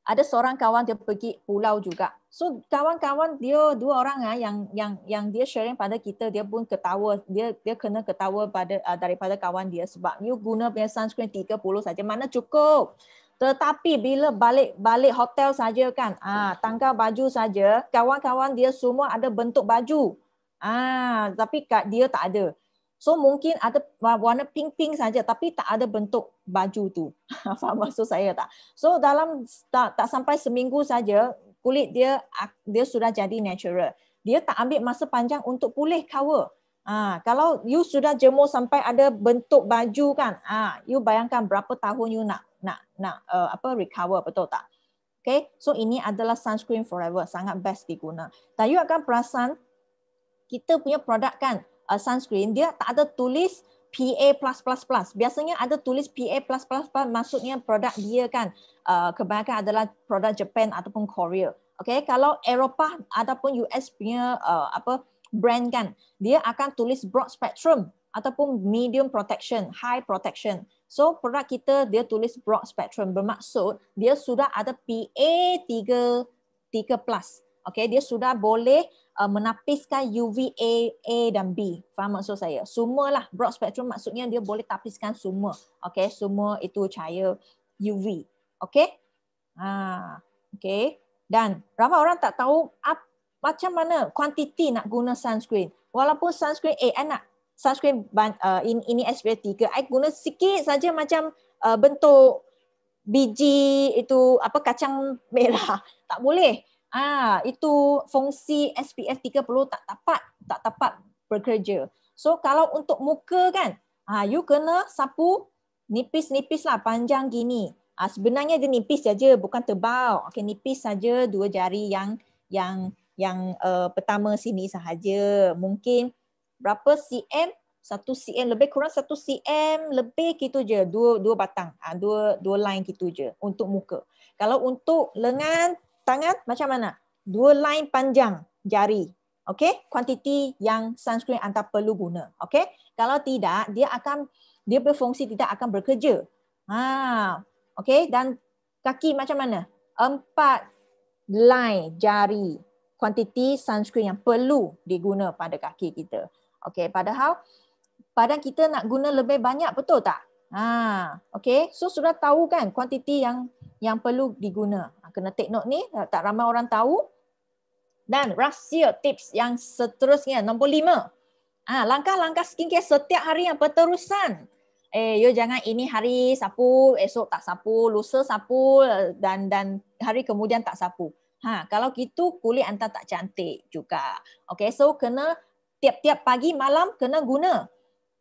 Ada seorang kawan dia pergi pulau juga. So kawan-kawan dia dua orang ah yang yang yang dia sharing pada kita dia pun ketawa dia dia kena ketawa pada uh, daripada kawan dia sebab dia guna punya sunscreen 30 saja mana cukup. Tetapi bila balik balik hotel saja kan ah tangkap baju saja kawan-kawan dia semua ada bentuk baju. Ah, tapi kat dia tak ada. So mungkin ada warna pink-pink saja tapi tak ada bentuk baju tu. Apa maksud saya tak? So dalam tak, tak sampai seminggu saja kulit dia dia sudah jadi natural. Dia tak ambil masa panjang untuk pulih cover. Ah, kalau you sudah jemur sampai ada bentuk baju kan, ah, you bayangkan berapa tahun you nak nak nak uh, apa recover betul tak? Okay, so ini adalah sunscreen forever sangat best diguna. Dan you akan perasan kita punya produk kan uh, sunscreen dia tak ada tulis PA++. Biasanya ada tulis PA++ maksudnya produk dia kan uh, kebanyakan adalah produk Japan ataupun Korea. Okay, kalau Eropah ataupun US punya uh, apa brand kan dia akan tulis broad spectrum ataupun medium protection, high protection. So produk kita dia tulis broad spectrum bermaksud dia sudah ada PA 3 3 plus. Okay, dia sudah boleh uh, menapiskan UVA A dan B. Faham maksud saya? Semua lah broad spectrum maksudnya dia boleh tapiskan semua. Okey, semua itu cahaya UV. Okey? Ha, okey. Dan ramai orang tak tahu ap, macam mana kuantiti nak guna sunscreen. Walaupun sunscreen eh anak sunscreen uh, in, ini SPF 3, I guna sikit saja macam uh, bentuk biji itu apa kacang merah. Tak boleh. Ah, itu fungsi SPF 30 tak tepat, tak tepat bekerja. So kalau untuk muka kan, ah you kena sapu nipis-nipis lah panjang gini. Ah sebenarnya dia nipis saja bukan tebal. Okey nipis saja dua jari yang yang yang uh, pertama sini sahaja. Mungkin berapa cm? 1 cm lebih kurang 1 cm lebih gitu je. Dua dua batang. Ah dua dua line gitu je untuk muka. Kalau untuk lengan tangan macam mana? Dua line panjang jari. Okey, kuantiti yang sunscreen anda perlu guna. Okey, kalau tidak dia akan dia berfungsi tidak akan bekerja. Ha, okey dan kaki macam mana? Empat line jari kuantiti sunscreen yang perlu diguna pada kaki kita. Okey, padahal badan kita nak guna lebih banyak betul tak? Ha, okey. So sudah tahu kan kuantiti yang yang perlu diguna. Ha, kena take note ni, ha, tak ramai orang tahu. Dan rahsia tips yang seterusnya, nombor lima. ah Langkah-langkah skincare setiap hari yang berterusan. Eh, yo jangan ini hari sapu, esok tak sapu, lusa sapu dan dan hari kemudian tak sapu. Ha, kalau gitu kulit anda tak cantik juga. Okay, so kena tiap-tiap pagi malam kena guna.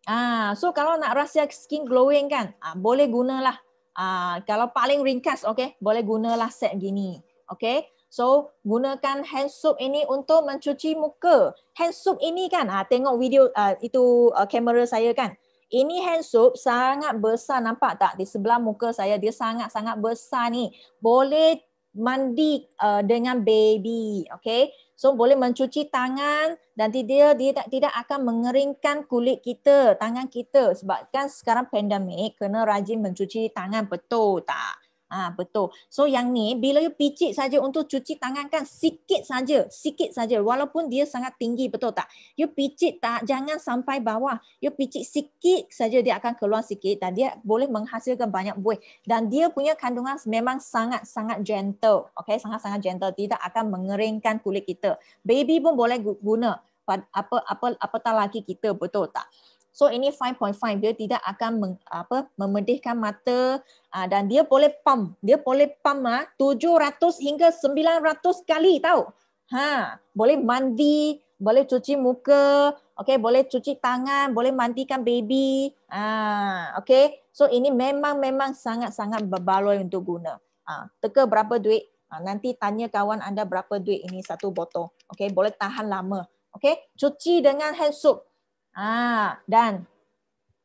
Ah, so kalau nak rahsia skin glowing kan, ha, boleh gunalah Ah, kalau paling ringkas okay, boleh guna lah set gini okay? so gunakan hand soap ini untuk mencuci muka hand soap ini kan ah tengok video uh, itu uh, kamera saya kan ini hand soap sangat besar nampak tak di sebelah muka saya dia sangat-sangat besar ni boleh mandi uh, dengan baby, okay? So boleh mencuci tangan dan dia dia tidak akan mengeringkan kulit kita, tangan kita sebab kan sekarang pandemik kena rajin mencuci tangan betul tak? Ah ha, betul. So yang ni bila you picit saja untuk cuci tangan kan sikit saja, sikit saja walaupun dia sangat tinggi betul tak? You picit tak jangan sampai bawah. You picit sikit saja dia akan keluar sikit dan dia boleh menghasilkan banyak buih dan dia punya kandungan memang sangat-sangat gentle. Okay, sangat-sangat gentle tidak akan mengeringkan kulit kita. Baby pun boleh guna apa apa apa tak lagi kita betul tak? So ini 5.5 dia tidak akan meng, apa memedihkan mata uh, dan dia boleh pump. Dia boleh pump ah 700 hingga 900 kali tahu. Ha, boleh mandi, boleh cuci muka, okey boleh cuci tangan, boleh mandikan baby. Ah, uh, okey. So ini memang memang sangat-sangat berbaloi untuk guna. Ah, teka berapa duit? Uh, nanti tanya kawan anda berapa duit ini satu botol. Okey, boleh tahan lama. Okey, cuci dengan hand soap. Ah, dan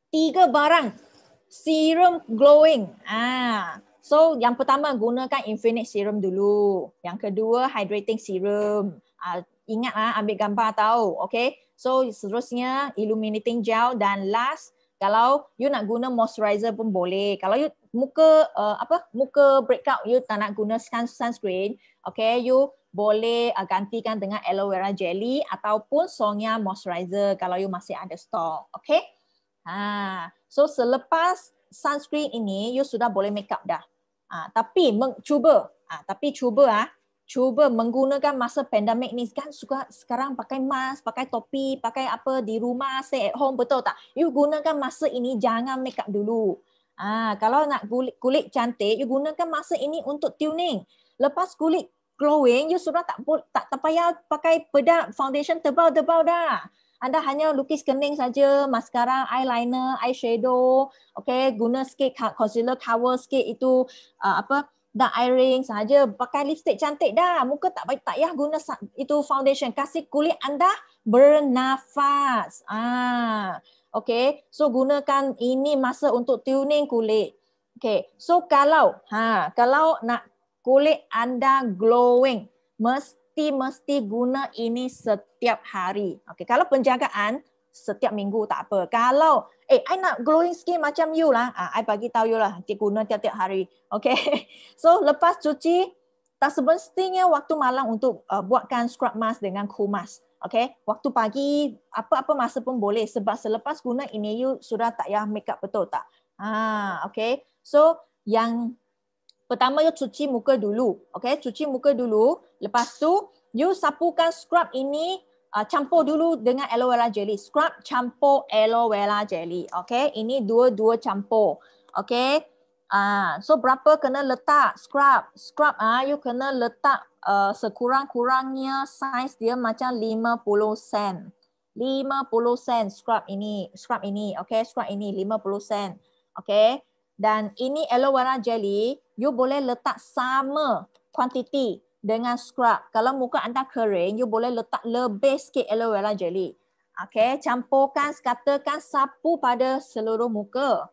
tiga barang serum glowing. Ah, so yang pertama gunakan infinite serum dulu. Yang kedua hydrating serum. Ah, ingat ah ambil gambar tahu. Okay. So seterusnya illuminating gel dan last kalau you nak guna moisturizer pun boleh. Kalau you muka uh, apa muka breakout you tak nak guna sunscreen, okay you boleh uh, gantikan dengan aloe vera jelly ataupun songya moisturizer kalau you masih ada stock. Okay? Ha. So selepas sunscreen ini, you sudah boleh make up dah. Ha. Tapi cuba, ha. tapi cuba ah, ha. cuba menggunakan masa pandemik ni kan suka sekarang pakai mask, pakai topi, pakai apa di rumah, stay at home betul tak? You gunakan masa ini jangan make up dulu. Ah, kalau nak kulit, kulit cantik, you gunakan masa ini untuk tuning. Lepas kulit glowing, you sudah tak tak payah pakai bedak foundation tebal-tebal dah. Anda hanya lukis kening saja, mascara, eyeliner, eyeshadow, okay, guna sikit concealer cover sikit itu uh, apa dark eye ring saja, pakai lipstick cantik dah. Muka tak tak payah guna itu foundation. Kasih kulit anda bernafas. Ah, okay. So gunakan ini masa untuk tuning kulit. Okay, so kalau ha, kalau nak kulit anda glowing. Mesti mesti guna ini setiap hari. Okey, kalau penjagaan setiap minggu tak apa. Kalau eh I nak glowing skin macam you lah, ah I bagi tahu you lah, dia guna tiap-tiap hari. Okey. So lepas cuci tak sebenarnya waktu malam untuk uh, buatkan scrub mask dengan cool mask. Okay, waktu pagi apa-apa masa pun boleh sebab selepas guna ini you sudah tak yah makeup betul tak? Ah, okay. So yang Pertama you cuci muka dulu. Okay, cuci muka dulu. Lepas tu you sapukan scrub ini uh, campur dulu dengan aloe vera jelly. Scrub campur aloe vera jelly. Okay, ini dua-dua campur. Okay. Ah, uh, so berapa kena letak scrub? Scrub ah, uh, you kena letak uh, sekurang-kurangnya size dia macam 50 sen. 50 sen scrub ini, scrub ini, okay, scrub ini 50 sen. Okay, dan ini aloe vera jelly, you boleh letak sama quantity dengan scrub. Kalau muka anda kering, you boleh letak lebih sikit aloe vera jelly. Okay, campurkan, katakan sapu pada seluruh muka.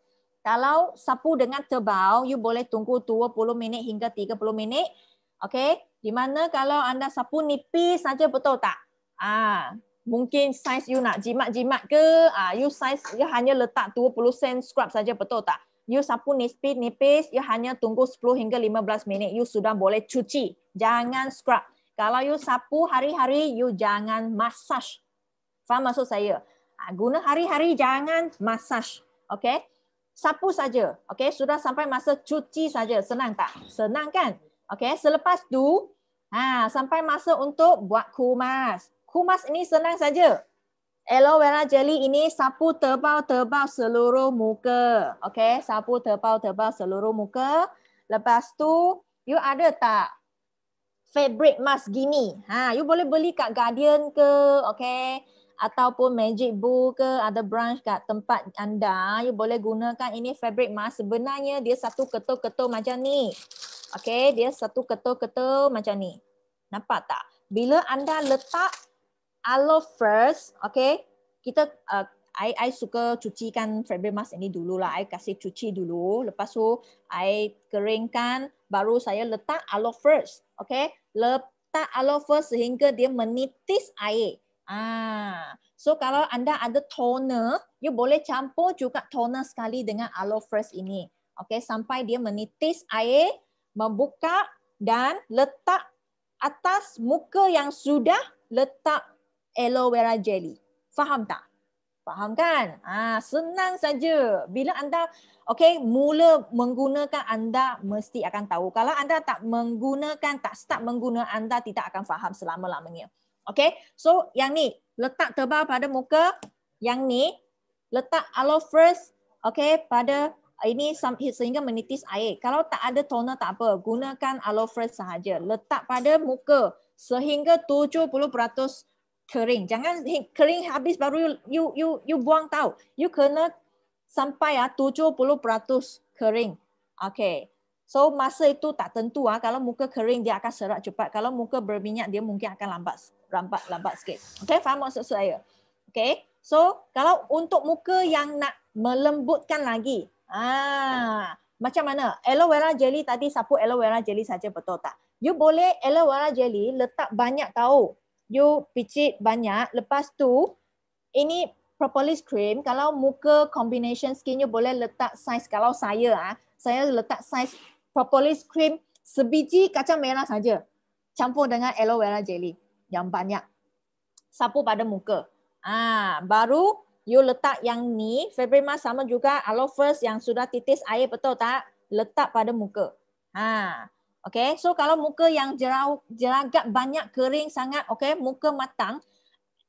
Kalau sapu dengan tebal, you boleh tunggu 20 minit hingga 30 minit. Okay, di mana kalau anda sapu nipis saja betul tak? Ah, mungkin size you nak jimat-jimat ke? Ah, you size you hanya letak 20 sen scrub saja betul tak? you sapu nipis-nipis, you hanya tunggu 10 hingga 15 minit, you sudah boleh cuci. Jangan scrub. Kalau you sapu hari-hari, you jangan massage. Faham maksud saya? Ah, guna hari-hari, jangan massage. Okay? Sapu saja. Okay? Sudah sampai masa cuci saja. Senang tak? Senang kan? Okay? Selepas itu, ha, ah, sampai masa untuk buat kumas. Kumas ini senang saja. Hello, Vera Jelly. Ini sapu terbau terbau seluruh muka. Okay, sapu terbau terbau seluruh muka. Lepas tu, you ada tak fabric mask gini? Ha, you boleh beli kat Guardian ke? Okay. Ataupun Magic Book ke ada branch kat tempat anda You boleh gunakan ini fabric mask Sebenarnya dia satu ketul-ketul macam ni Okay, dia satu ketul-ketul macam ni Nampak tak? Bila anda letak I love first, okay? Kita, uh, I, I suka cucikan fabric mask ini dulu lah. I kasih cuci dulu. Lepas tu, I keringkan. Baru saya letak aloe first, okay? Letak aloe first sehingga dia menitis air. Ah, So, kalau anda ada toner, you boleh campur juga toner sekali dengan aloe first ini. Okay, sampai dia menitis air, membuka dan letak atas muka yang sudah letak aloe vera jelly. Faham tak? Faham kan? Ah senang saja. Bila anda okey mula menggunakan anda mesti akan tahu. Kalau anda tak menggunakan, tak start menggunakan anda tidak akan faham selama-lamanya. Okey. So yang ni letak tebal pada muka, yang ni letak aloe first okey pada ini sehingga menitis air. Kalau tak ada toner tak apa, gunakan aloe first sahaja. Letak pada muka sehingga 70% kering. Jangan kering habis baru you you you, you buang tau. You kena sampai ah 70% kering. Okay. So masa itu tak tentu ah kalau muka kering dia akan serak cepat. Kalau muka berminyak dia mungkin akan lambat lambat lambat sikit. Okay, faham maksud saya? Okay. So kalau untuk muka yang nak melembutkan lagi, ah macam mana? Aloe vera jelly tadi sapu aloe vera jelly saja betul tak? You boleh aloe vera jelly letak banyak tau you picit banyak. Lepas tu, ini propolis cream. Kalau muka combination skin, you boleh letak size. Kalau saya, ah, saya letak size propolis cream sebiji kacang merah saja. Campur dengan aloe vera jelly yang banyak. Sapu pada muka. Ah, baru you letak yang ni. Febre mask sama juga aloe first yang sudah titis air betul tak? Letak pada muka. Ah, Okay, so kalau muka yang jerau, jeragat banyak kering sangat, okay, muka matang,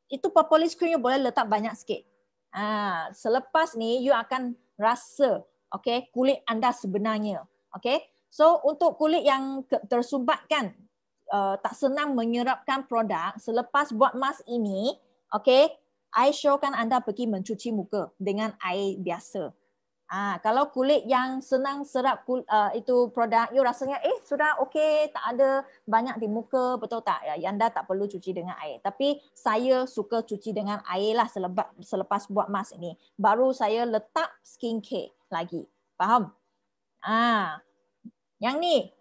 itu propolis cream you boleh letak banyak sikit. Ha, selepas ni, you akan rasa okay, kulit anda sebenarnya. Okay, so untuk kulit yang tersumbat kan, uh, tak senang menyerapkan produk, selepas buat mask ini, okay, I showkan anda pergi mencuci muka dengan air biasa. Ah, kalau kulit yang senang serap kul, uh, itu produk, you rasanya eh sudah okey, tak ada banyak di muka, betul tak? Ya, anda tak perlu cuci dengan air. Tapi saya suka cuci dengan air lah selepas, selepas buat mask ini. Baru saya letak skincare lagi. Faham? Ah, yang ni.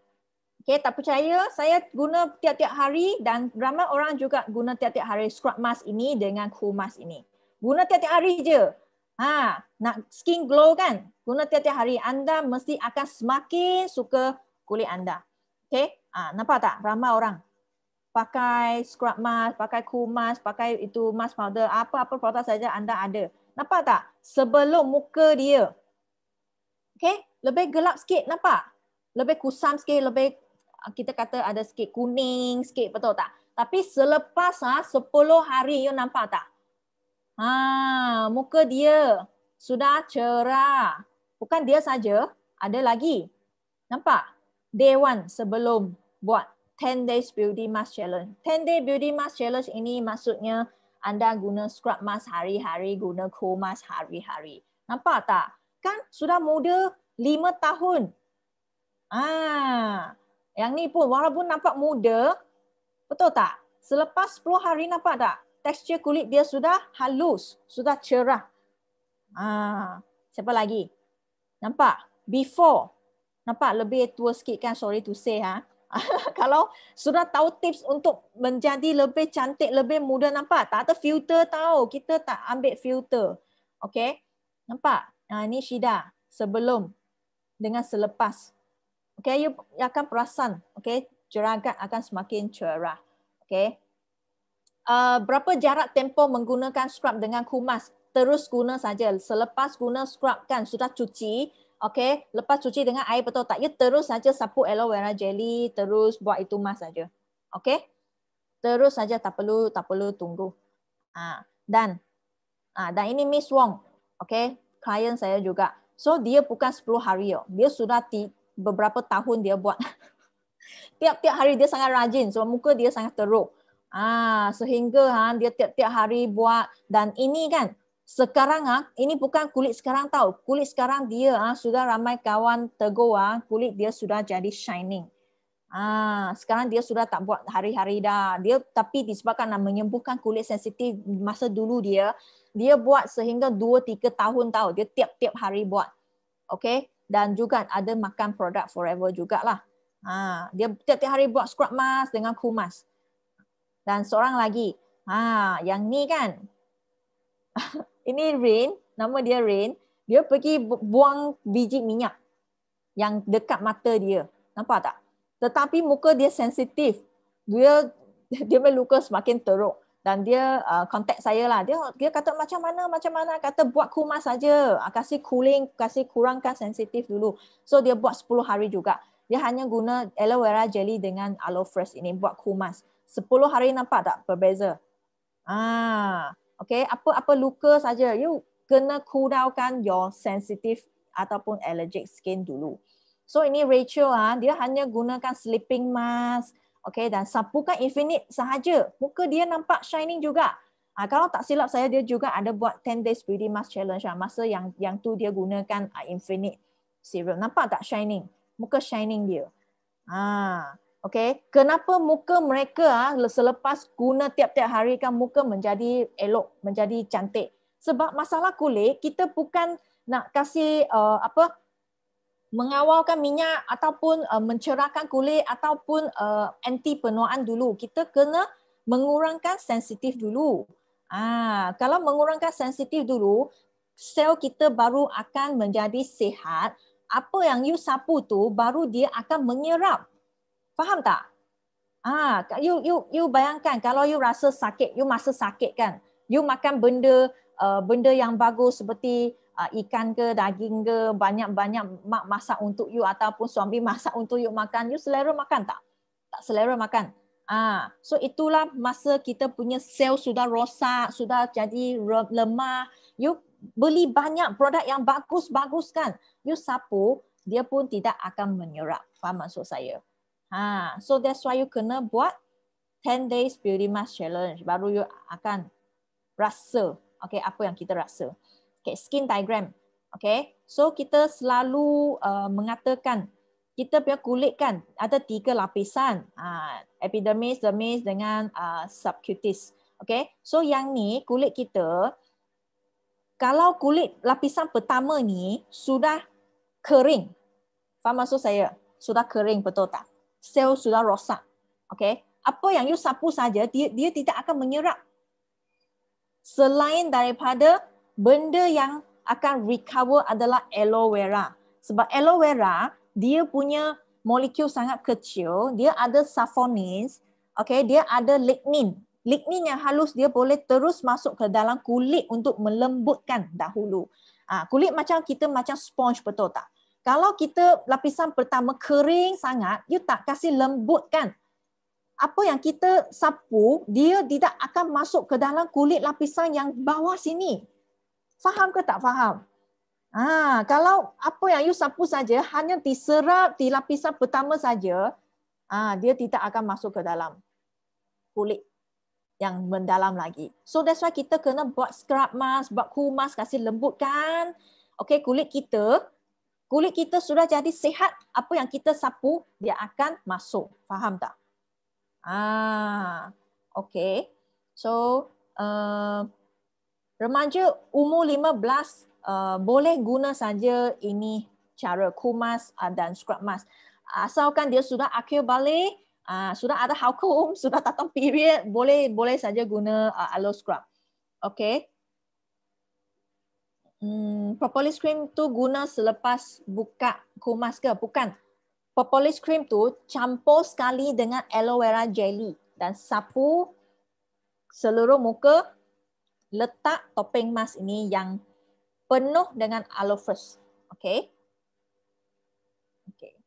Okay, tak percaya, saya guna tiap-tiap hari dan ramai orang juga guna tiap-tiap hari scrub mask ini dengan cool mask ini. Guna tiap-tiap hari je. Ha, nak skin glow kan? Guna tiap-tiap hari anda mesti akan semakin suka kulit anda. Okay? Ha, nampak tak? Ramai orang pakai scrub mask, pakai cool mask, pakai itu mask powder, apa-apa produk saja anda ada. Nampak tak? Sebelum muka dia. Okay? Lebih gelap sikit, nampak? Lebih kusam sikit, lebih ah, kita kata ada sikit kuning sikit, betul tak? Tapi selepas ha, 10 hari, you nampak tak? Ha, muka dia sudah cerah. Bukan dia saja, ada lagi. Nampak? Day one sebelum buat 10 days beauty mask challenge. 10 day beauty mask challenge ini maksudnya anda guna scrub mask hari-hari, guna cool mask hari-hari. Nampak tak? Kan sudah muda 5 tahun. Ah, yang ni pun walaupun nampak muda, betul tak? Selepas 10 hari nampak tak? tekstur kulit dia sudah halus, sudah cerah. Ah, siapa lagi? Nampak? Before. Nampak lebih tua sikit kan? Sorry to say ha. Kalau sudah tahu tips untuk menjadi lebih cantik, lebih muda nampak? Tak ada filter tahu. Kita tak ambil filter. Okey. Nampak? Ah ini Shida sebelum dengan selepas. Okey, you akan perasan, okey? Jeragat akan semakin cerah. Okey uh, berapa jarak tempo menggunakan scrub dengan kumas? Terus guna saja. Selepas guna scrub kan sudah cuci. Okey, lepas cuci dengan air betul tak? Ya terus saja sapu aloe vera jelly, terus buat itu mas saja. Okey? Terus saja tak perlu tak perlu tunggu. Ah, dan ah dan ini Miss Wong. Okey, client saya juga. So dia bukan 10 hari yo. Oh. Dia sudah ti beberapa tahun dia buat. Tiap-tiap hari dia sangat rajin. So muka dia sangat teruk. Ah, sehingga ha dia tiap-tiap hari buat dan ini kan sekarang ah ini bukan kulit sekarang tahu. Kulit sekarang dia ah sudah ramai kawan tegur ah kulit dia sudah jadi shining. Ah, sekarang dia sudah tak buat hari-hari dah. Dia tapi disebabkan nak menyembuhkan kulit sensitif masa dulu dia, dia buat sehingga 2 3 tahun tahu. Dia tiap-tiap hari buat. Okey, dan juga ada makan produk forever jugalah. Ah, dia tiap-tiap hari buat scrub mask dengan kumas. Cool dan seorang lagi. Ha, yang ni kan. Ini Rain, nama dia Rain. Dia pergi buang biji minyak yang dekat mata dia. Nampak tak? Tetapi muka dia sensitif. Dia dia meluka semakin teruk dan dia uh, contact saya lah. Dia dia kata macam mana macam mana kata buat kumas saja, ah, kasih cooling, kasih kurangkan sensitif dulu. So dia buat 10 hari juga. Dia hanya guna aloe vera jelly dengan aloe fresh ini buat kumas. 10 hari nampak tak berbeza? Ah, okay. Apa apa luka saja? You kena kudaukan your sensitive ataupun allergic skin dulu. So ini Rachel ah, dia hanya gunakan sleeping mask. Okay, dan sapukan infinite sahaja. Muka dia nampak shining juga. Ah, kalau tak silap saya, dia juga ada buat 10 days beauty mask challenge. Ah. Masa yang yang tu dia gunakan ah, infinite serum. Nampak tak shining? Muka shining dia. Ah, Okay, kenapa muka mereka ah, selepas guna tiap-tiap hari kan muka menjadi elok, menjadi cantik? Sebab masalah kulit kita bukan nak kasih uh, apa mengawalkan minyak ataupun uh, mencerahkan kulit ataupun uh, anti penuaan dulu. Kita kena mengurangkan sensitif dulu. Ah, kalau mengurangkan sensitif dulu, sel kita baru akan menjadi sihat. Apa yang you sapu tu baru dia akan menyerap Faham tak? Ah, you you you bayangkan kalau you rasa sakit, you masa sakit kan. You makan benda uh, benda yang bagus seperti uh, ikan ke, daging ke, banyak-banyak mak masak untuk you ataupun suami masak untuk you makan, you selera makan tak? Tak selera makan. Ah, so itulah masa kita punya sel sudah rosak, sudah jadi lemah. You beli banyak produk yang bagus-bagus kan. You sapu, dia pun tidak akan menyerap. Faham maksud saya? Ha, so that's why you kena buat 10 days beauty mask challenge baru you akan rasa. Okay, apa yang kita rasa. Okay, skin diagram. Okay, so kita selalu uh, mengatakan kita punya kulit kan ada tiga lapisan. Uh, epidermis, dermis dengan uh, subcutis. Okay, so yang ni kulit kita kalau kulit lapisan pertama ni sudah kering. Faham maksud saya? Sudah kering betul tak? sel sudah rosak. okay? Apa yang you sapu saja dia dia tidak akan menyerap selain daripada benda yang akan recover adalah aloe vera. Sebab aloe vera dia punya molekul sangat kecil, dia ada saponins, okay? dia ada lignin. Lignin yang halus dia boleh terus masuk ke dalam kulit untuk melembutkan dahulu. Ah, kulit macam kita macam sponge betul tak? kalau kita lapisan pertama kering sangat, you tak kasih lembut kan? Apa yang kita sapu, dia tidak akan masuk ke dalam kulit lapisan yang bawah sini. Faham ke tak faham? Ah, kalau apa yang you sapu saja hanya diserap di lapisan pertama saja, ah dia tidak akan masuk ke dalam kulit yang mendalam lagi. So that's why kita kena buat scrub mask, buat cool mask, kasih lembutkan okay, kulit kita kulit kita sudah jadi sihat, apa yang kita sapu, dia akan masuk. Faham tak? Ah, okay. So, uh, remaja umur 15 uh, eh, boleh guna saja ini cara kumas eh, dan scrub mask. Asalkan dia sudah akhir balik, uh, sudah ada hukum, sudah datang period, boleh boleh saja guna uh, aloe scrub. Okay. Hmm, propolis cream tu guna selepas buka kumas ke? Bukan. Propolis cream tu campur sekali dengan aloe vera jelly dan sapu seluruh muka letak topeng mask ini yang penuh dengan aloe first. Okay. Okay.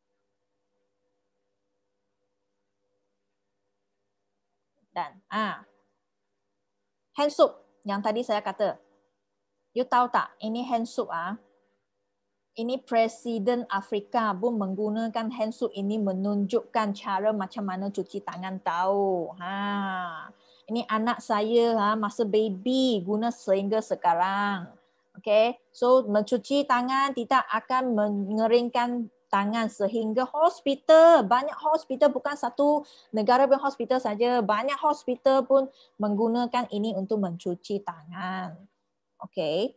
Dan ah hand soap yang tadi saya kata You tahu tak, ini hand soup ah. Ini Presiden Afrika pun menggunakan hand soup ini menunjukkan cara macam mana cuci tangan tahu. Ha. Ini anak saya ha, masa baby guna sehingga sekarang. Okay, so mencuci tangan tidak akan mengeringkan tangan sehingga hospital banyak hospital bukan satu negara pun hospital saja banyak hospital pun menggunakan ini untuk mencuci tangan. Okay.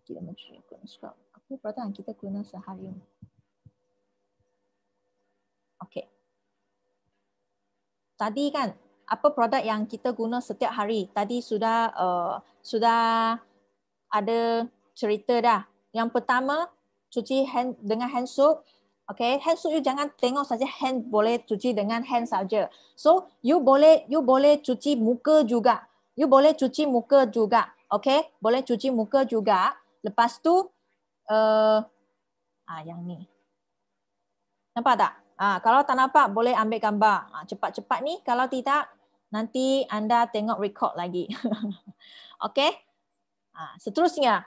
Aqui da Montenegro, aqui na escola. Aqui, pronto, aqui da Cunha, Sahariu. Okay. Tadi kan, apa produk yang kita guna setiap hari? Tadi sudah uh, sudah ada cerita dah. Yang pertama, cuci hand dengan hand soap. Okay, hand soap you jangan tengok saja hand boleh cuci dengan hand saja. So you boleh you boleh cuci muka juga you boleh cuci muka juga. Okay, boleh cuci muka juga. Lepas tu, uh, ah yang ni. Nampak tak? Ah Kalau tak nampak, boleh ambil gambar. Ah, cepat-cepat ah, ni. Kalau tidak, nanti anda tengok record lagi. okay. Ah, seterusnya,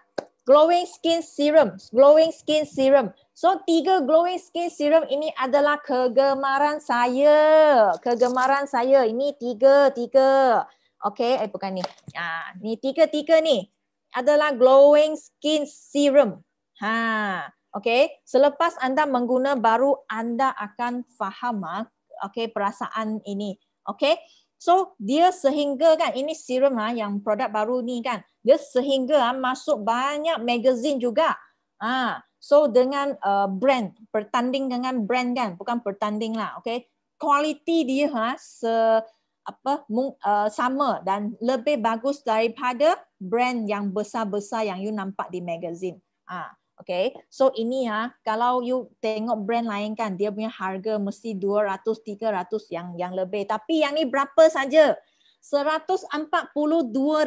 Glowing Skin Serum. Glowing Skin Serum. So, tiga Glowing Skin Serum ini adalah kegemaran saya. Kegemaran saya. Ini tiga, tiga. Tiga. Okay, eh bukan ni. Ah, ni tiga-tiga ni adalah glowing skin serum. Ha, okay. Selepas anda mengguna baru anda akan faham ah, okay perasaan ini. Okay. So dia sehingga kan ini serum ah yang produk baru ni kan. Dia sehingga ah, masuk banyak magazine juga. Ha. So dengan uh, brand bertanding dengan brand kan, bukan bertanding lah. Okay. Kualiti dia ha, se apa uh, sama dan lebih bagus daripada brand yang besar-besar yang you nampak di magazine. Ah, okay. So ini ya, uh, kalau you tengok brand lain kan, dia punya harga mesti 200, 300 yang yang lebih. Tapi yang ni berapa saja? 142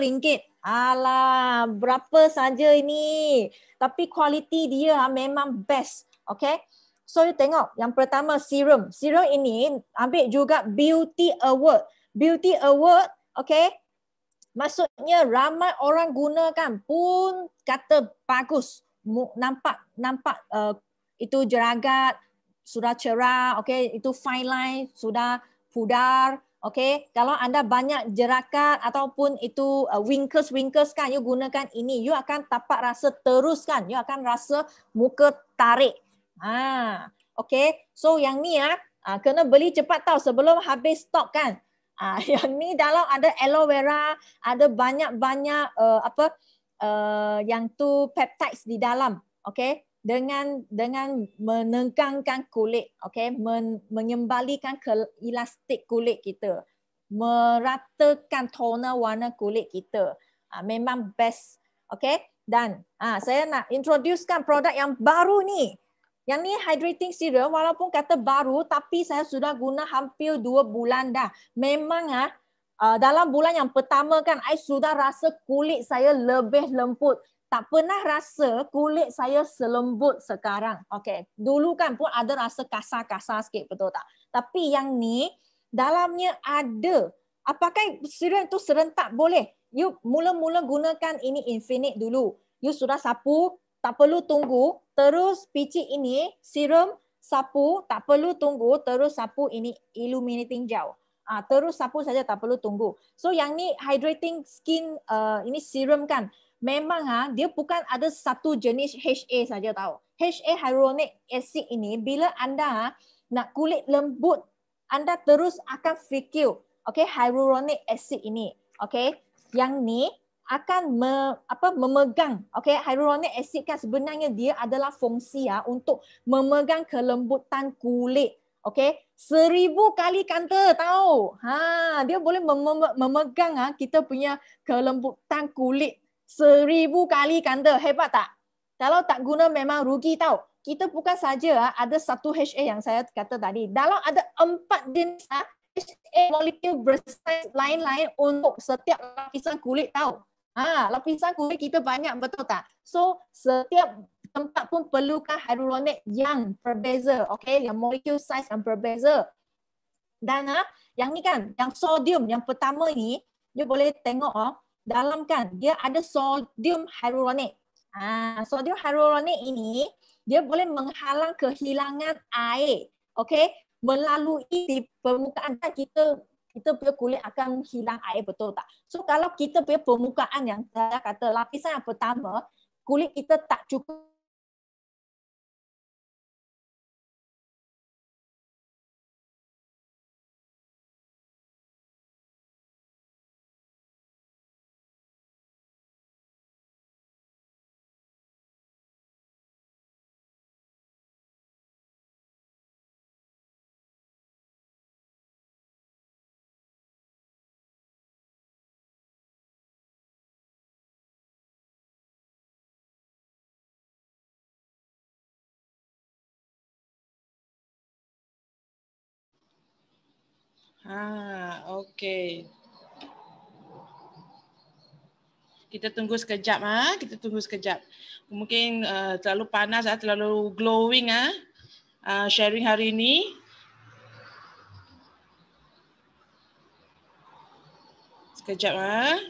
ringgit. Alah, berapa saja ini. Tapi kualiti dia uh, memang best. Okay. So you tengok, yang pertama serum. Serum ini ambil juga beauty award beauty award okay maksudnya ramai orang gunakan pun kata bagus nampak nampak uh, itu jeragat sudah cerah okay itu fine line sudah pudar okay kalau anda banyak jerakat ataupun itu uh, wrinkles wrinkles kan you gunakan ini you akan tapak rasa terus kan you akan rasa muka tarik Ah, okay so yang ni ah, ah kena beli cepat tau sebelum habis stok kan Ah, uh, yang ni dalam ada aloe vera, ada banyak-banyak uh, apa uh, yang tu peptides di dalam. Okay, dengan dengan menegangkan kulit, okay, Men, mengembalikan ke elastik kulit kita, meratakan toner warna kulit kita. Uh, memang best, okay? Dan ah, uh, saya nak introducekan produk yang baru ni. Yang ni hydrating serum walaupun kata baru tapi saya sudah guna hampir 2 bulan dah. Memang ah, ah dalam bulan yang pertama kan saya sudah rasa kulit saya lebih lembut. Tak pernah rasa kulit saya selembut sekarang. Okey. Dulu kan pun ada rasa kasar-kasar sikit betul tak? Tapi yang ni dalamnya ada apakah serum tu serentak boleh? You mula-mula gunakan ini infinite dulu. You sudah sapu, tak perlu tunggu, terus pici ini serum sapu, tak perlu tunggu, terus sapu ini illuminating gel. Ah, terus sapu saja tak perlu tunggu. So yang ni hydrating skin uh, ini serum kan. Memang ah dia bukan ada satu jenis HA saja tahu. HA hyaluronic acid ini bila anda ha, nak kulit lembut, anda terus akan fikir okay, hyaluronic acid ini. Okay. Yang ni akan me, apa memegang okey hyaluronic acid kan sebenarnya dia adalah fungsi ya untuk memegang kelembutan kulit okey seribu kali kata tahu ha dia boleh memegang ah kita punya kelembutan kulit seribu kali kata hebat tak kalau tak guna memang rugi tahu kita bukan saja ah, ada satu HA yang saya kata tadi dalam ada empat jenis HA ah, molekul bersaiz lain-lain untuk setiap lapisan kulit tahu Ha, lapisan kulit kita banyak betul tak? So setiap tempat pun perlukan hyaluronic yang berbeza. Okay, yang molecule size yang berbeza. Dan ha, yang ni kan, yang sodium yang pertama ni, dia boleh tengok oh, dalam kan, dia ada sodium hyaluronic. Ha, sodium hyaluronic ini, dia boleh menghalang kehilangan air. Okay, melalui di permukaan kita kita punya kulit akan hilang air betul tak? So kalau kita punya permukaan yang saya kata lapisan yang pertama, kulit kita tak cukup Ah, oke. Okay. Kita tunggu sekejap ha, kita tunggu sekejap. Mungkin uh, terlalu panas atau ah, terlalu glowing ah uh, sharing hari ini. Sekejap ah.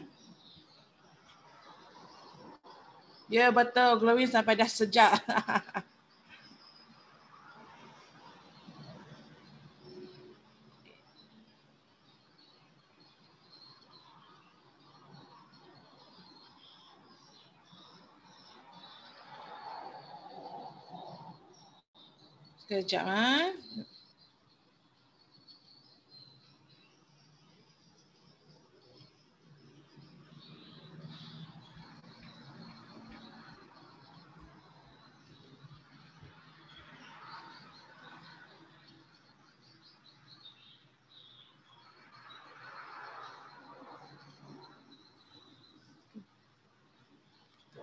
Ya yeah, betul, glowing sampai dah sejak. Sekejap, ha?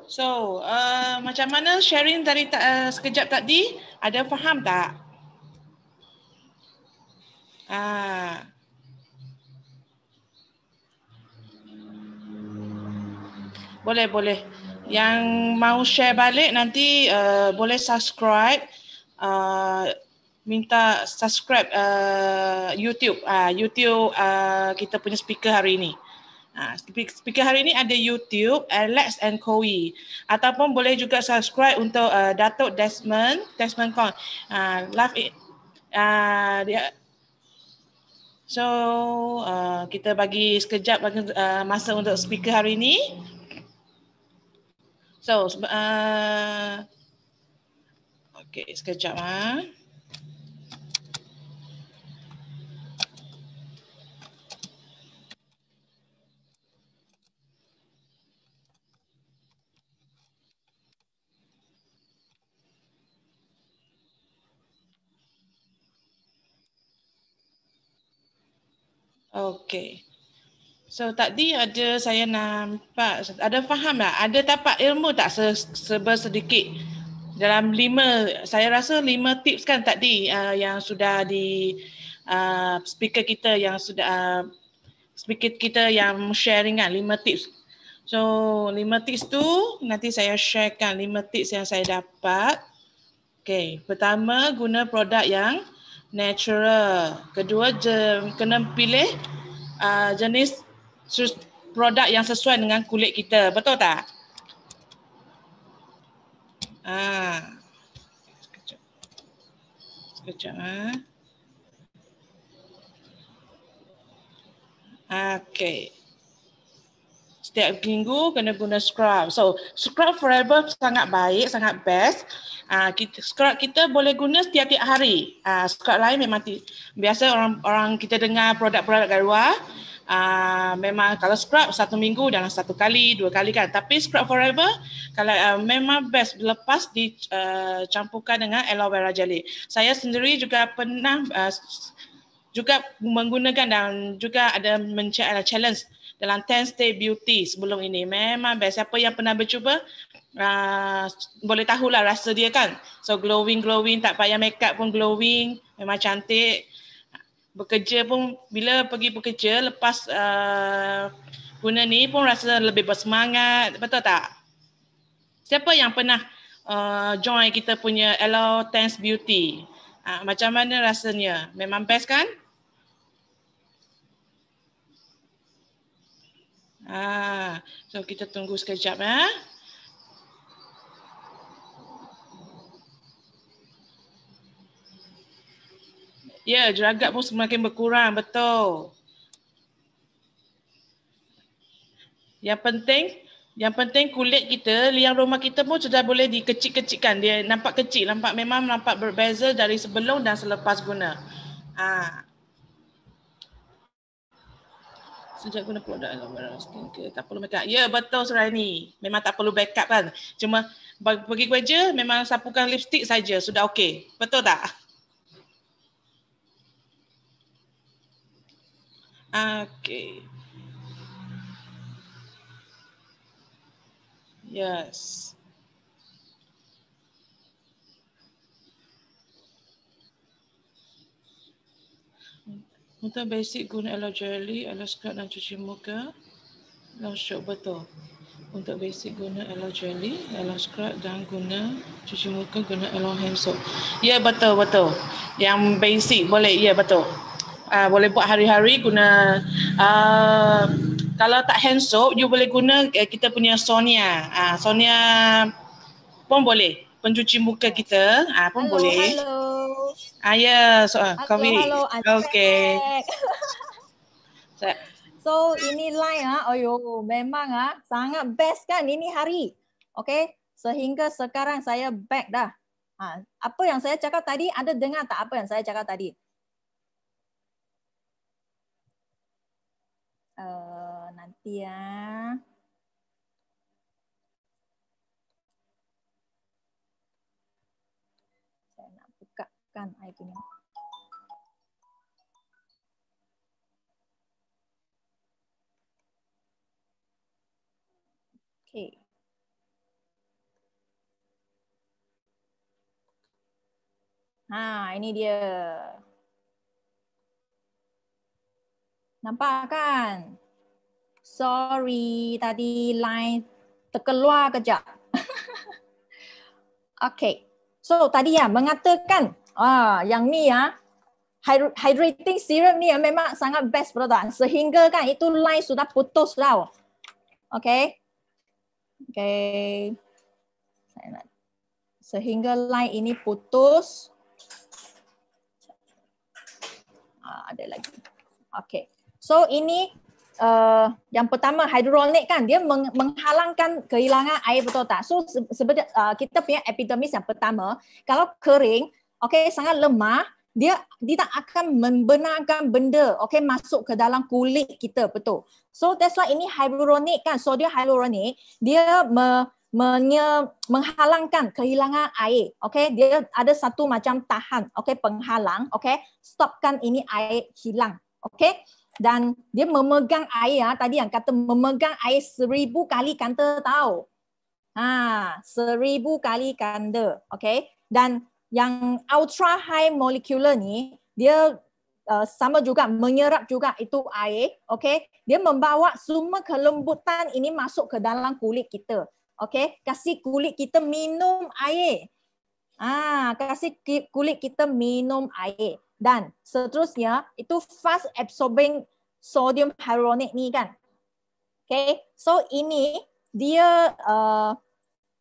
So, uh, macam mana sharing dari uh, sekejap tadi? Ada faham tak? Ah. Boleh, boleh. Yang mau share balik nanti uh, boleh subscribe uh, minta subscribe uh, YouTube uh, YouTube uh, kita punya speaker hari ini. Ha, speaker hari ini ada YouTube, Alex and Koi. Ataupun boleh juga subscribe untuk uh, Datuk Desmond, Desmond Kong. Ha, uh, love it. Uh, dia. So, uh, kita bagi sekejap bagi, uh, masa untuk speaker hari ini. So, uh, okay, sekejap. lah. Uh. Okey. So tadi ada saya nampak, ada faham tak? Lah, ada tapak ilmu tak se seber sedikit? Dalam lima, saya rasa lima tips kan tadi uh, yang sudah di uh, speaker kita yang sudah uh, speaker kita yang sharing kan lima tips. So lima tips tu nanti saya sharekan lima tips yang saya dapat. Okay, pertama guna produk yang natural. Kedua je, kena pilih uh, jenis produk yang sesuai dengan kulit kita. Betul tak? Ah. Sekejap. Sekejap. Ah. ah okay setiap minggu kena guna scrub. So, scrub forever sangat baik, sangat best. Ah uh, kita scrub kita boleh guna setiap-tiap hari. Ah uh, scrub lain memang ti- biasa orang orang kita dengar produk-produk dari luar. Uh, memang kalau scrub satu minggu dalam satu kali, dua kali kan. Tapi scrub forever kalau uh, memang best lepas dicampurkan ah, uh, dengan aloe vera jelly. Saya sendiri juga pernah uh, juga menggunakan dan juga ada mencari challenge dalam 10 stay beauty sebelum ini memang best siapa yang pernah bercuba uh, boleh lah rasa dia kan so glowing glowing tak payah makeup pun glowing memang cantik bekerja pun bila pergi bekerja lepas uh, guna ni pun rasa lebih bersemangat betul tak siapa yang pernah uh, join kita punya Hello Tense Beauty uh, macam mana rasanya memang best kan Ah, so kita tunggu sekejap ha? ya. Eh? Ya, yeah, jeragat pun semakin berkurang, betul. Yang penting, yang penting kulit kita, liang rumah kita pun sudah boleh dikecik-kecikkan. Dia nampak kecil, nampak memang nampak berbeza dari sebelum dan selepas guna. Ah. sejak aku nak guna produk Elomera lah, skincare tak perlu makeup. Ya betul ni. Memang tak perlu backup kan. Cuma pergi kerja memang sapukan lipstick saja sudah okey. Betul tak? Okey. Yes. Untuk basic guna aloe jelly, aloe scrub dan cuci muka, long shot betul. Untuk basic guna aloe jelly, aloe scrub dan guna cuci muka guna aloe hand soap. Ya yeah, betul betul. Yang basic boleh ya yeah, betul. Uh, boleh buat hari-hari guna uh, kalau tak hand soap you boleh guna uh, kita punya Sonia. Uh, Sonia pun boleh pencuci muka kita uh, pun hello, boleh. Hello. Ah, ya. So, ah, kami. Okay. so, ini line. Ah. Oh, yo, memang ah, sangat best kan ini hari. Okay. Sehingga sekarang saya back dah. Ha. Apa yang saya cakap tadi, anda dengar tak apa yang saya cakap tadi? Uh, nanti ya. Ah. kan itu ni. Okay. Ha, ini dia. Nampak kan? Sorry, tadi line terkeluar kejap. okay. So, tadi ya, mengatakan Ah, yang ni ah, hydrating serum ni ah, memang sangat best produk. Sehingga kan itu line sudah putus tau. Okay. Okay. Sehingga line ini putus. Ah, ada lagi. Okay. So ini uh, yang pertama hydrolonic kan dia meng menghalangkan kehilangan air betul tak? So se sebenarnya uh, kita punya epidermis yang pertama kalau kering okay, sangat lemah, dia dia tak akan membenarkan benda okay, masuk ke dalam kulit kita, betul. So that's why ini hyaluronic kan, sodium hyaluronic, dia me, menye, menghalangkan kehilangan air. Okay? Dia ada satu macam tahan, okay, penghalang, okay? stopkan ini air hilang. Okay? Dan dia memegang air, ha, tadi yang kata memegang air seribu kali kanta tahu Ha, seribu kali kanda. Okay? Dan yang ultra high molecular ni dia uh, sama juga menyerap juga itu air okey dia membawa semua kelembutan ini masuk ke dalam kulit kita okey kasih kulit kita minum air ah kasih kulit kita minum air dan seterusnya itu fast absorbing sodium hyaluronic ni kan okey so ini dia uh,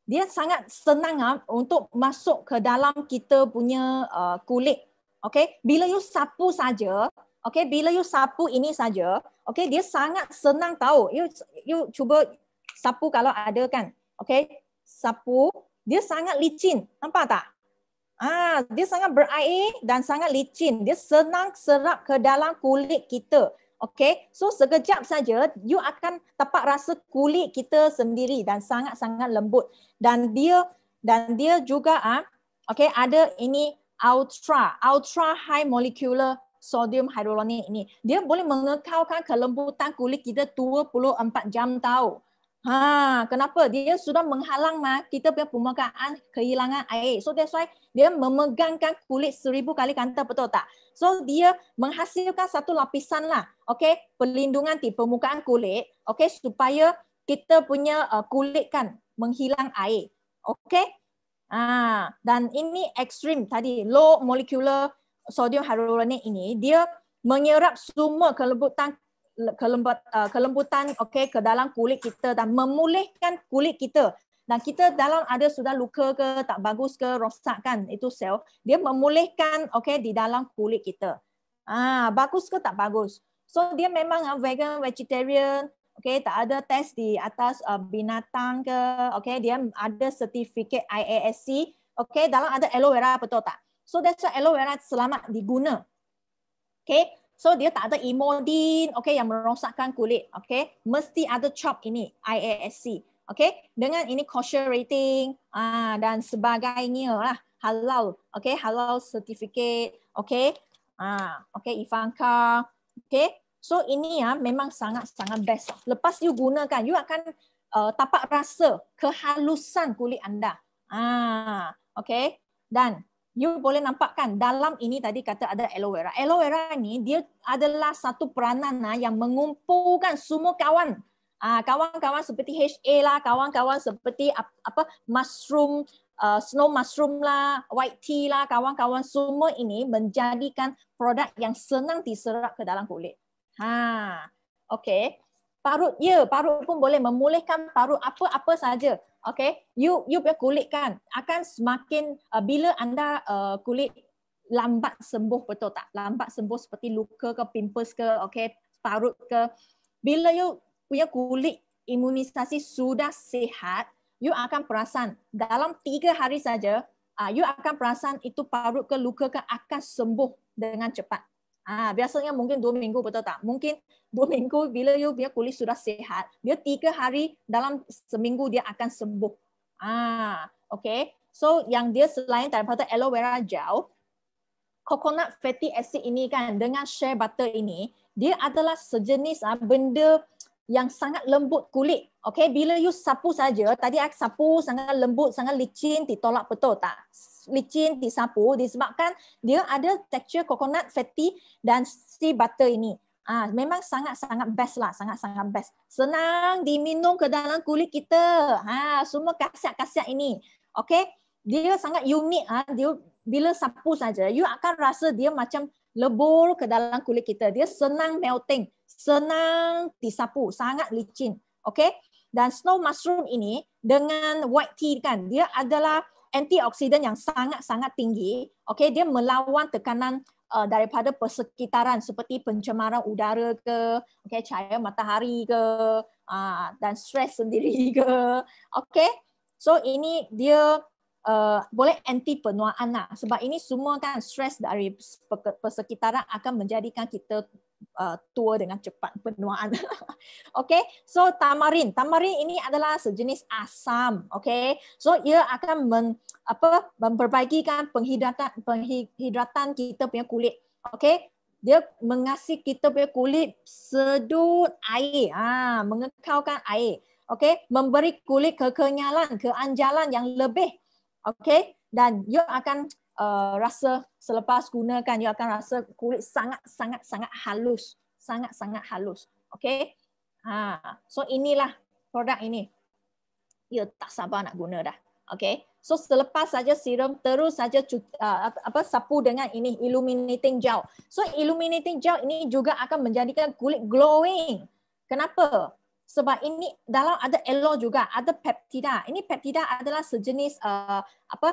dia sangat senang ah untuk masuk ke dalam kita punya uh, kulit. Okay, bila you sapu saja, okay, bila you sapu ini saja, okay, dia sangat senang tahu. You you cuba sapu kalau ada kan, okay, sapu dia sangat licin, nampak tak? Ah, dia sangat berair dan sangat licin. Dia senang serap ke dalam kulit kita. Okay, so sekejap saja, you akan dapat rasa kulit kita sendiri dan sangat-sangat lembut. Dan dia dan dia juga ah, okay, ada ini ultra ultra high molecular sodium hyaluronic ini. Dia boleh mengekalkan kelembutan kulit kita 24 jam tahu. Ha, kenapa? Dia sudah menghalang mah kita punya pemakaian kehilangan air. So that's why dia memegangkan kulit seribu kali kanta betul tak? So dia menghasilkan satu lapisan lah, okay? pelindungan di permukaan kulit, okay? Supaya kita punya uh, kulit kan menghilang air, okay? Ah, dan ini ekstrim tadi low molecular sodium hyaluronate ini dia menyerap semua kelembutan kelembut, uh, kelembutan okay, ke dalam kulit kita dan memulihkan kulit kita. Dan kita dalam ada sudah luka ke, tak bagus ke, rosak kan, itu sel. Dia memulihkan okay, di dalam kulit kita. Ah, bagus ke tak bagus? So dia memang uh, vegan, vegetarian, okay, tak ada test di atas uh, binatang ke, okay, dia ada sertifikat IASC, okay, dalam ada aloe vera betul tak? So that's why aloe vera selamat diguna. Okay, So dia tak ada imodin okay, yang merosakkan kulit. Okay. Mesti ada CHOP ini, IASC. Okay. Dengan ini kosher rating ah, dan sebagainya lah. Halal, okay, halal certificate, okay, ah, okay, Ivanka, okay. So ini ya ah, memang sangat sangat best. Lepas you gunakan, you akan uh, tapak rasa kehalusan kulit anda, ah, okay. Dan you boleh nampak kan dalam ini tadi kata ada aloe vera. Aloe vera ni dia adalah satu peranan ah yang mengumpulkan semua kawan. Ah kawan-kawan seperti HA lah, kawan-kawan seperti apa mushroom ah, snow mushroom lah, white tea lah, kawan-kawan semua ini menjadikan produk yang senang diserap ke dalam kulit. Ha, okay parut ya parut pun boleh memulihkan parut apa-apa saja okey you you punya kulit kan akan semakin uh, bila anda uh, kulit lambat sembuh betul tak lambat sembuh seperti luka ke pimples ke okey parut ke bila you punya kulit imunisasi sudah sihat you akan perasan dalam tiga hari saja uh, you akan perasan itu parut ke luka ke akan sembuh dengan cepat Ah, biasanya mungkin dua minggu betul tak? Mungkin dua minggu bila you punya kulit sudah sehat, dia tiga hari dalam seminggu dia akan sembuh. Ah, okay. So yang dia selain daripada aloe vera gel, coconut fatty acid ini kan dengan shea butter ini, dia adalah sejenis ah benda yang sangat lembut kulit. Okay, bila you sapu saja, tadi aku sapu sangat lembut, sangat licin, ditolak betul tak? Licin, disapu disebabkan dia ada texture coconut, fatty dan sea butter ini. Ah, memang sangat-sangat best lah, sangat-sangat best. Senang diminum ke dalam kulit kita. Ha, semua kasiat-kasiat ini. Okay, dia sangat unik ah, dia bila sapu saja, you akan rasa dia macam lebur ke dalam kulit kita. Dia senang melting, senang disapu, sangat licin. Okay? Dan snow mushroom ini dengan white tea kan, dia adalah antioksidan yang sangat-sangat tinggi. Okay? Dia melawan tekanan uh, daripada persekitaran seperti pencemaran udara ke, okay, cahaya matahari ke, uh, dan stres sendiri ke. Okay? So ini dia Eh, boleh anti penuaan lah. Sebab ini semua kan stres dari persekitaran akan menjadikan kita uh, tua dengan cepat penuaan. okay, so tamarin. Tamarin ini adalah sejenis asam. Okay, so ia akan men, apa, memperbaiki kan penghidratan, penghidratan kita punya kulit. Okay, dia mengasih kita punya kulit sedut air, ah, ha, mengekalkan air. Okay, memberi kulit kekenyalan, keanjalan yang lebih Okay, dan you akan uh, rasa selepas gunakan, you akan rasa kulit sangat-sangat-sangat halus. Sangat-sangat halus. Okay, ha. so inilah produk ini. You ya, tak sabar nak guna dah. Okay, so selepas saja serum, terus saja uh, apa sapu dengan ini, illuminating gel. So illuminating gel ini juga akan menjadikan kulit glowing. Kenapa? sebab ini dalam ada elo juga ada peptida ini peptida adalah sejenis uh, apa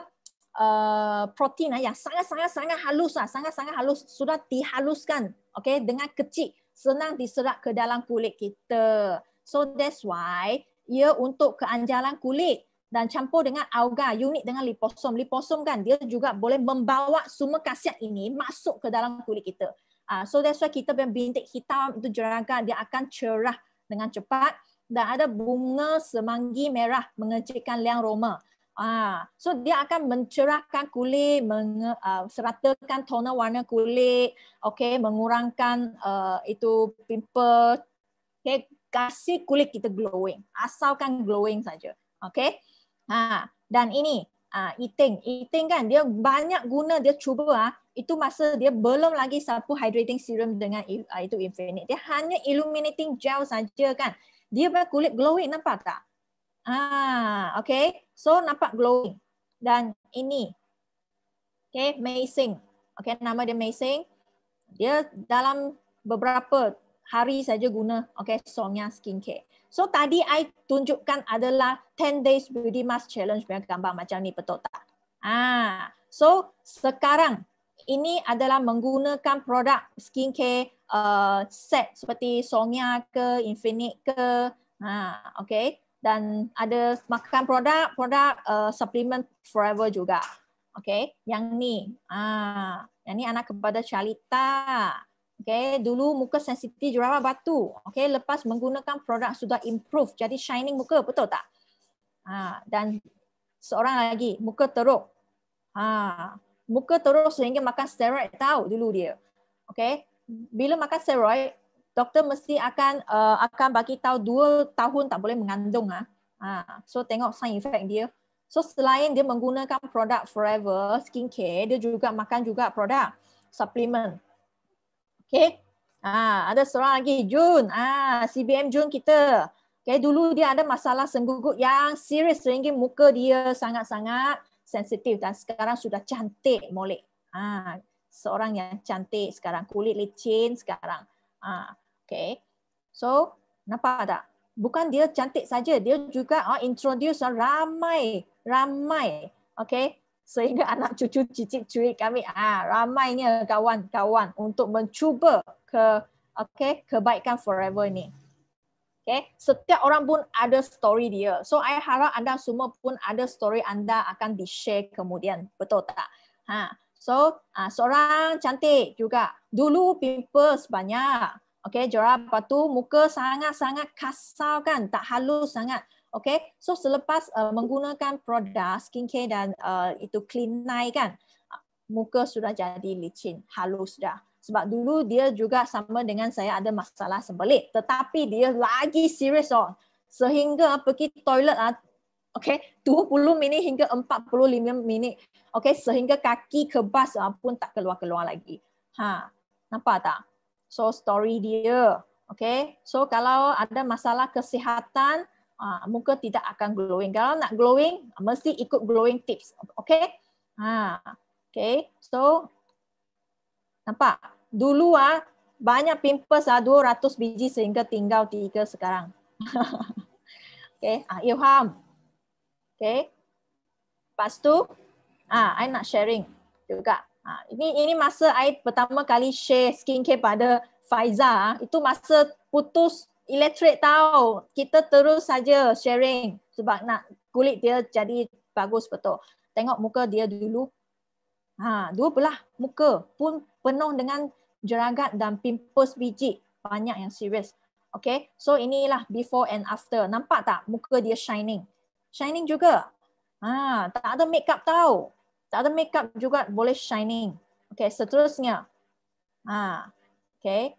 Uh, protein ah, yang sangat sangat sangat halus lah, sangat sangat halus sudah dihaluskan, okay dengan kecil senang diserap ke dalam kulit kita. So that's why ia untuk keanjalan kulit dan campur dengan alga unit dengan liposom, liposom kan dia juga boleh membawa semua khasiat ini masuk ke dalam kulit kita. Uh, so that's why kita bintik hitam itu jerangkan dia akan cerah dengan cepat dan ada bunga semanggi merah mengecilkan liang roma. Ah, so dia akan mencerahkan kulit, menge, uh, seratakan toner warna kulit, okay, mengurangkan uh, itu pimple, okay, kasih kulit kita glowing, asalkan glowing saja, okay. Ah, dan ini uh, eating. Eating kan dia banyak guna dia cuba ah uh, itu masa dia belum lagi sapu hydrating serum dengan uh, itu infinite. Dia hanya illuminating gel saja kan. Dia buat kulit glowing nampak tak? Ah, okay. So nampak glowing. Dan ini. Okay, amazing. Okay, nama dia amazing. Dia dalam beberapa hari saja guna okay, Sonya Skincare. So tadi I tunjukkan adalah 10 days beauty mask challenge punya gambar macam ni betul tak? Ah, so sekarang ini adalah menggunakan produk skincare uh, set seperti Sonia ke Infinite ke ah, okay. dan ada makan produk produk uh, supplement forever juga. Okay, yang ni. Ah, yang ni anak kepada Charlita. Okay, dulu muka sensitif jerawat batu. Okay, lepas menggunakan produk sudah improve jadi shining muka, betul tak? Ha, dan seorang lagi muka teruk. Ha, muka teruk sehingga makan steroid tahu dulu dia. Okay, bila makan steroid, doktor mesti akan uh, akan bagi tahu dua tahun tak boleh mengandung ah. Ha. Ha, so tengok side effect dia. So selain dia menggunakan produk forever skincare, dia juga makan juga produk supplement. Okay. Ah, ada seorang lagi, Jun. Ah, CBM Jun kita. Okay, dulu dia ada masalah senggugut yang serius sehingga muka dia sangat-sangat sensitif dan sekarang sudah cantik molek. Ah, seorang yang cantik sekarang kulit licin sekarang. Ah, okay. So, nampak tak? Bukan dia cantik saja, dia juga oh introduce ah, ramai ramai okay, sehingga anak cucu cicit cuit kami ah ramai ni kawan-kawan untuk mencuba ke okey kebaikan forever ni. Okey, setiap orang pun ada story dia. So I harap anda semua pun ada story anda akan di share kemudian. Betul tak? Ha. So, ah seorang cantik juga. Dulu pimples banyak. Okey, jorah tu muka sangat-sangat kasar kan, tak halus sangat. Okay, so selepas uh, menggunakan produk skincare dan uh, itu clean night kan, muka sudah jadi licin, halus dah. Sebab dulu dia juga sama dengan saya ada masalah sembelit. Tetapi dia lagi serius oh. Sehingga pergi toilet lah, okay, 20 minit hingga 45 minit. Okay, sehingga kaki kebas ah, pun tak keluar-keluar lagi. Ha, nampak tak? So story dia. Okay, so kalau ada masalah kesihatan, uh, muka tidak akan glowing. Kalau nak glowing, mesti ikut glowing tips. Okay? Ha, okay. So, nampak? Dulu ah banyak pimples ah 200 biji sehingga tinggal 3 sekarang. okay? Ah, Ilham. Okay? Lepas tu, ah, I nak sharing juga. Ah, ini ini masa I pertama kali share skincare pada Faiza. Ah. Itu masa putus Electric tahu Kita terus saja sharing sebab nak kulit dia jadi bagus betul. Tengok muka dia dulu. Ha, dua belah muka pun penuh dengan jeragat dan pimples biji. Banyak yang serius. Okay, so inilah before and after. Nampak tak muka dia shining? Shining juga. Ha, tak ada makeup tahu Tak ada makeup juga boleh shining. Okay, seterusnya. Ha, okay.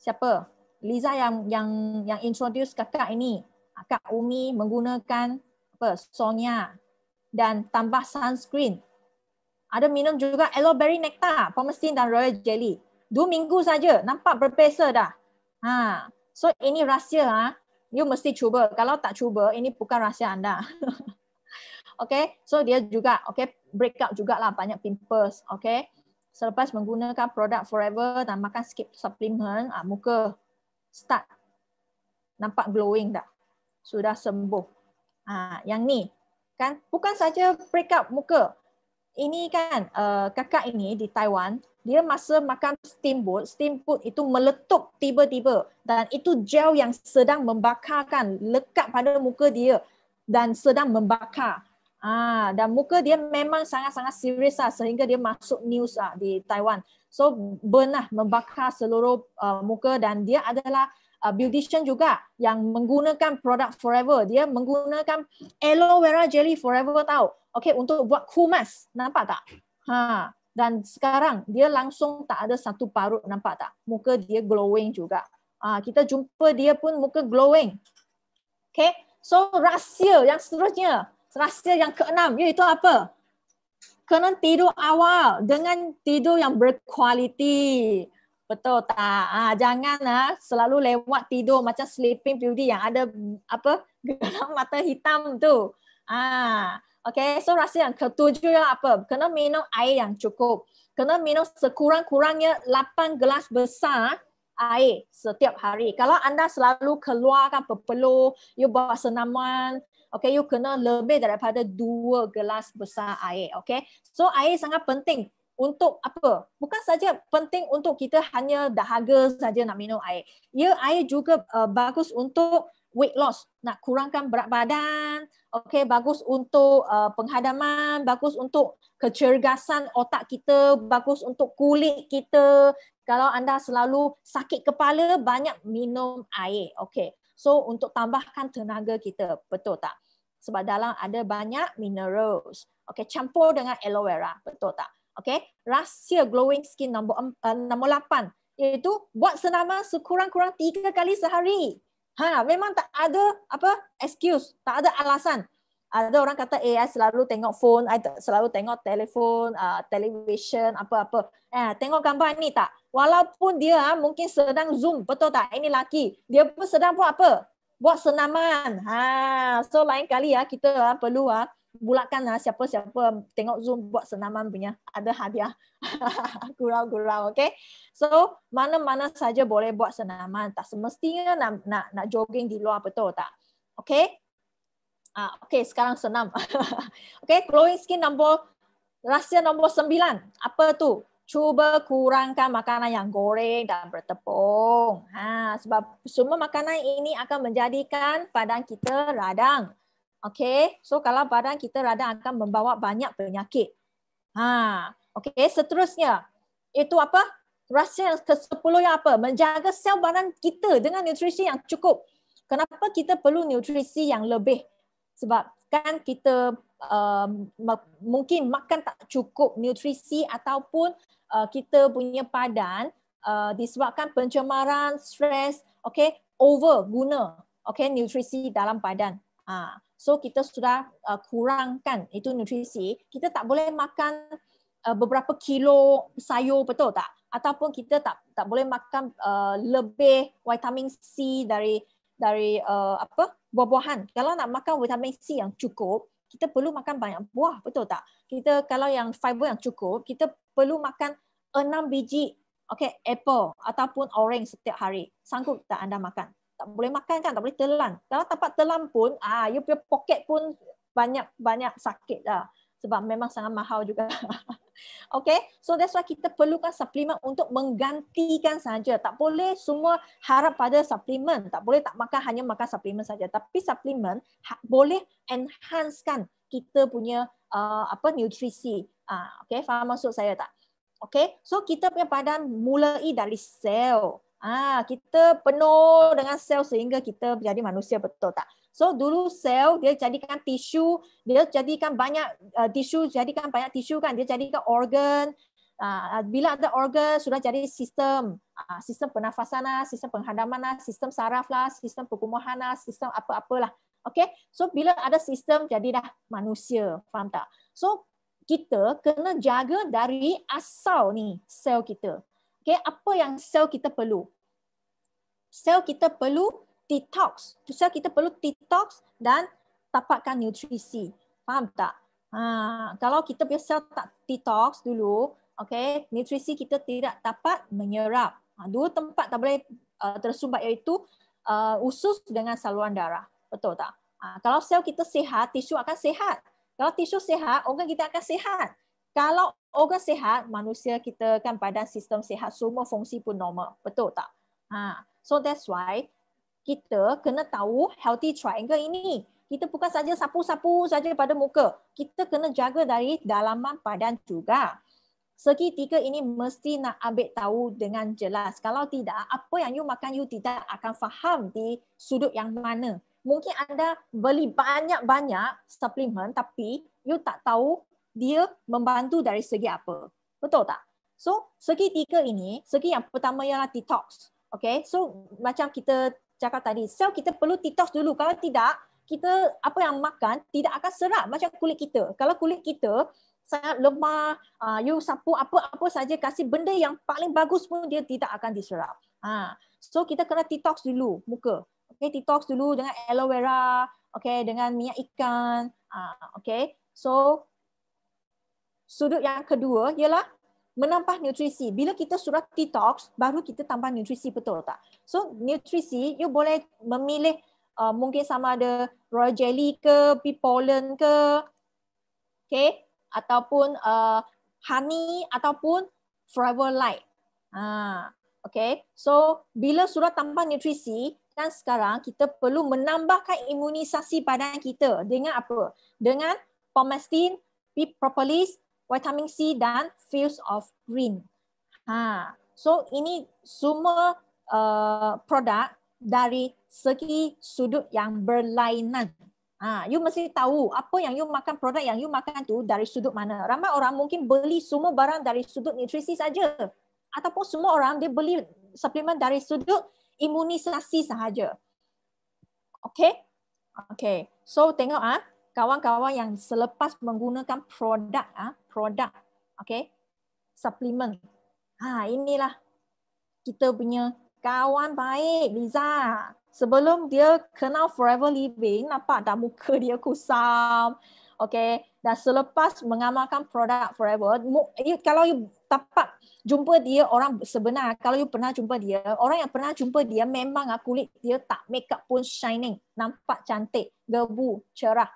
Siapa? Liza yang yang yang introduce kakak ini. Kak Umi menggunakan apa? Sonya dan tambah sunscreen. Ada minum juga aloe berry nectar, pomacin dan royal jelly. Dua minggu saja nampak berbeza dah. Ha. So ini rahsia ha. You mesti cuba. Kalau tak cuba, ini bukan rahsia anda. okay, so dia juga okay break out juga lah banyak pimples. Okay, selepas menggunakan produk forever dan makan skip suplemen, ah, muka start nampak glowing tak? sudah sembuh ha, yang ni kan bukan saja break up muka ini kan uh, kakak ini di Taiwan dia masa makan steamboat steamboat itu meletup tiba-tiba dan itu gel yang sedang membakarkan lekat pada muka dia dan sedang membakar ah dan muka dia memang sangat-sangat serius lah, sehingga dia masuk news ah di Taiwan So benar lah, membakar seluruh uh, muka dan dia adalah uh, beautician juga yang menggunakan produk forever. Dia menggunakan aloe vera jelly forever tau. Okay, untuk buat kumas. Nampak tak? Ha. Dan sekarang dia langsung tak ada satu parut. Nampak tak? Muka dia glowing juga. Uh, kita jumpa dia pun muka glowing. Okay. So rahsia yang seterusnya. Rahsia yang keenam. Iaitu apa? kena tidur awal dengan tidur yang berkualiti. Betul tak? Ah, jangan ah, selalu lewat tidur macam sleeping beauty yang ada apa gelang mata hitam tu. Ah, okay, so rasa yang ketujuh yang apa? Kena minum air yang cukup. Kena minum sekurang-kurangnya 8 gelas besar air setiap hari. Kalau anda selalu keluar kan berpeluh, you buat senaman, okay, you kena lebih daripada dua gelas besar air, okay. So air sangat penting untuk apa? Bukan saja penting untuk kita hanya dahaga saja nak minum air. Ia ya, air juga uh, bagus untuk weight loss, nak kurangkan berat badan, okay, bagus untuk uh, penghadaman, bagus untuk kecergasan otak kita, bagus untuk kulit kita. Kalau anda selalu sakit kepala, banyak minum air, okay. So untuk tambahkan tenaga kita, betul tak? sebab dalam ada banyak minerals. Okey, campur dengan aloe vera, betul tak? Okey, rahsia glowing skin nombor uh, nombor 8 iaitu buat senaman sekurang-kurang 3 kali sehari. Ha, memang tak ada apa excuse, tak ada alasan. Ada orang kata AI eh, selalu tengok phone, ada selalu tengok telefon, uh, television, apa-apa. Eh, tengok gambar ni tak? Walaupun dia ha, mungkin sedang zoom, betul tak? Ini laki, dia pun sedang buat apa? buat senaman. Ha, so lain kali ya kita ah, perlu ha, bulatkan siapa-siapa tengok Zoom buat senaman punya ada hadiah. Gurau-gurau, okay? So mana-mana saja boleh buat senaman. Tak semestinya nak nak, nak jogging di luar betul tak? Okay? Ah, okay, sekarang senam. okay, glowing skin nombor rahsia nombor sembilan. Apa tu? cuba kurangkan makanan yang goreng dan bertepung. Ha, sebab semua makanan ini akan menjadikan badan kita radang. Okey, so kalau badan kita radang akan membawa banyak penyakit. Ha, okey, seterusnya. Itu apa? Rahsia ke-10 yang apa? Menjaga sel badan kita dengan nutrisi yang cukup. Kenapa kita perlu nutrisi yang lebih? Sebab kan kita um, mungkin makan tak cukup nutrisi ataupun uh, kita punya padan uh, disebabkan pencemaran, stres, okay, over guna okay, nutrisi dalam badan. Uh, so kita sudah uh, kurangkan itu nutrisi. Kita tak boleh makan uh, beberapa kilo sayur, betul tak? Ataupun kita tak tak boleh makan uh, lebih vitamin C dari dari uh, apa buah-buahan. Kalau nak makan vitamin C yang cukup, kita perlu makan banyak buah, betul tak? Kita kalau yang fiber yang cukup, kita perlu makan enam biji okay, apple ataupun orange setiap hari. Sanggup tak anda makan? Tak boleh makan kan? Tak boleh telan. Kalau tak dapat telan pun, ah, you punya poket pun banyak-banyak sakit lah. Sebab memang sangat mahal juga. Okay, so that's why kita perlukan suplemen untuk menggantikan saja. Tak boleh semua harap pada suplemen. Tak boleh tak makan hanya makan suplemen saja. Tapi suplemen ha, boleh enhancekan kita punya uh, apa nutrisi. Uh, okay, faham maksud saya tak? Okay, so kita punya badan mulai dari sel. Ah, kita penuh dengan sel sehingga kita menjadi manusia betul tak? So dulu sel dia jadikan tisu, dia jadikan banyak uh, tisu, jadikan banyak tisu kan, dia jadikan organ. Uh, uh bila ada organ sudah jadi sistem, uh, sistem pernafasan lah, sistem penghadaman lah, sistem saraf lah, sistem perkumuhan lah, sistem apa-apalah. Okay, so bila ada sistem jadilah manusia, faham tak? So kita kena jaga dari asal ni sel kita. Okay, apa yang sel kita perlu? Sel kita perlu detox. Sel kita perlu detox dan dapatkan nutrisi. Faham tak? Ha, kalau kita biasa tak detox dulu, okay, nutrisi kita tidak dapat menyerap. Ha, dua tempat tak boleh uh, tersumbat iaitu uh, usus dengan saluran darah. Betul tak? Ha, kalau sel kita sihat, tisu akan sihat. Kalau tisu sihat, organ kita akan sihat. Kalau organ sihat, manusia kita kan badan sistem sihat, semua fungsi pun normal. Betul tak? Ha, so that's why uh, kita kena tahu healthy triangle ini. Kita bukan saja sapu-sapu saja pada muka. Kita kena jaga dari dalaman badan juga. Segi tiga ini mesti nak ambil tahu dengan jelas. Kalau tidak, apa yang you makan you tidak akan faham di sudut yang mana. Mungkin anda beli banyak-banyak suplemen tapi you tak tahu dia membantu dari segi apa. Betul tak? So, segi tiga ini, segi yang pertama ialah detox. Okay, so macam kita cakap tadi, sel kita perlu titos dulu. Kalau tidak, kita apa yang makan tidak akan serap macam kulit kita. Kalau kulit kita sangat lemah, uh, you sapu apa-apa saja, kasih benda yang paling bagus pun dia tidak akan diserap. Ha. So kita kena detox dulu muka. Okay, detox dulu dengan aloe vera, okay, dengan minyak ikan. Ha. okay. So sudut yang kedua ialah menambah nutrisi. Bila kita surat detox, baru kita tambah nutrisi, betul tak? So, nutrisi, you boleh memilih uh, mungkin sama ada royal jelly ke, bee pollen ke, okay? ataupun uh, honey, ataupun forever light. Ah, okay? So, bila surat tambah nutrisi, dan sekarang kita perlu menambahkan imunisasi badan kita dengan apa? Dengan pomestin, propolis, vitamin C dan fields of green. Ha. So ini semua uh, produk dari segi sudut yang berlainan. Ha, you mesti tahu apa yang you makan, produk yang you makan tu dari sudut mana. Ramai orang mungkin beli semua barang dari sudut nutrisi saja. Ataupun semua orang dia beli suplemen dari sudut imunisasi sahaja. Okay? Okay. So tengok ah. Ha kawan-kawan yang selepas menggunakan produk ah produk okey suplemen ha inilah kita punya kawan baik Liza sebelum dia kenal forever living nampak dah muka dia kusam okey dan selepas mengamalkan produk forever you, kalau you dapat jumpa dia orang sebenar kalau you pernah jumpa dia orang yang pernah jumpa dia memang ah, kulit dia tak make up pun shining nampak cantik gebu cerah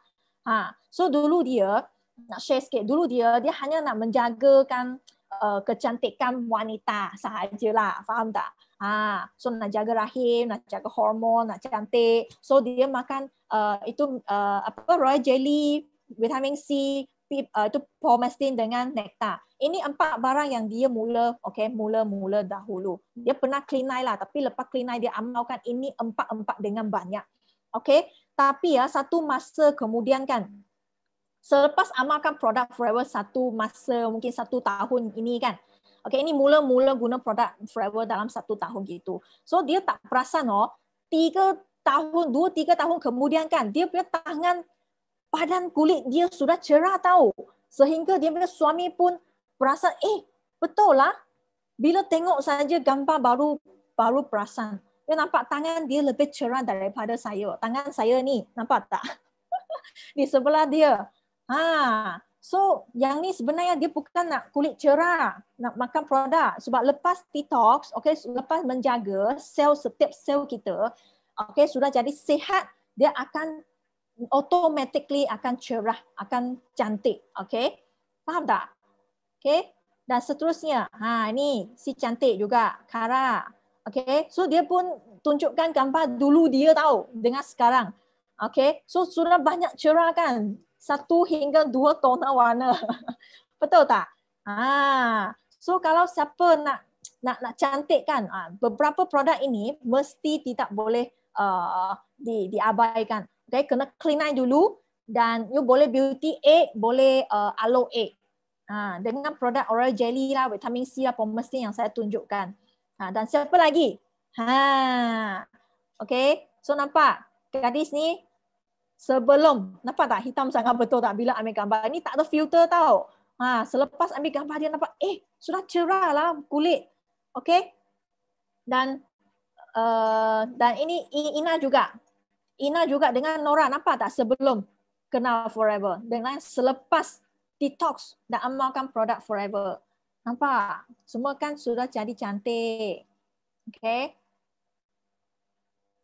Ha, so dulu dia nak share sikit. Dulu dia dia hanya nak menjagakan uh, kecantikan wanita sahajalah. Faham tak? Ha, so nak jaga rahim, nak jaga hormon, nak cantik. So dia makan uh, itu uh, apa royal jelly, vitamin C, uh, itu pomestin dengan nectar. Ini empat barang yang dia mula, okay, mula-mula dahulu. Dia pernah klinai lah, tapi lepas klinai dia amalkan ini empat-empat dengan banyak. Okay, tapi ya satu masa kemudian kan selepas amalkan produk forever satu masa mungkin satu tahun ini kan okay ini mula-mula guna produk forever dalam satu tahun gitu so dia tak perasan oh tiga tahun dua tiga tahun kemudian kan dia punya tangan badan kulit dia sudah cerah tahu sehingga dia punya suami pun perasan eh betul lah bila tengok saja gambar baru baru perasan dia nampak tangan dia lebih cerah daripada saya. Tangan saya ni nampak tak? di sebelah dia. Ha. So yang ni sebenarnya dia bukan nak kulit cerah, nak makan produk. Sebab lepas detox, okay, lepas menjaga sel setiap sel kita, okay, sudah jadi sihat, dia akan automatically akan cerah, akan cantik. Okay? Faham tak? Okay? Dan seterusnya, ha, ini si cantik juga, Kara. Okay, so dia pun tunjukkan gambar dulu dia tahu dengan sekarang. Okay, so sudah banyak cerah kan? Satu hingga dua tona lah warna. Betul tak? Ah, so kalau siapa nak nak nak cantik kan, ah, beberapa produk ini mesti tidak boleh uh, di diabaikan. Okay, kena clean eye dulu dan you boleh beauty aid, boleh uh, aloe aid. Ah, dengan produk oral jelly lah, vitamin C lah, pomestin yang saya tunjukkan. Ha, dan siapa lagi? Ha. Okay. So nampak gadis ni sebelum. Nampak tak hitam sangat betul tak bila ambil gambar. Ini tak ada filter tau. Ha, selepas ambil gambar dia nampak eh sudah cerah lah kulit. Okay. Dan uh, dan ini Ina juga. Ina juga dengan Nora nampak tak sebelum kenal forever. Dengan selepas detox dan amalkan produk forever. Nampak? Semua kan sudah jadi cantik. Okay.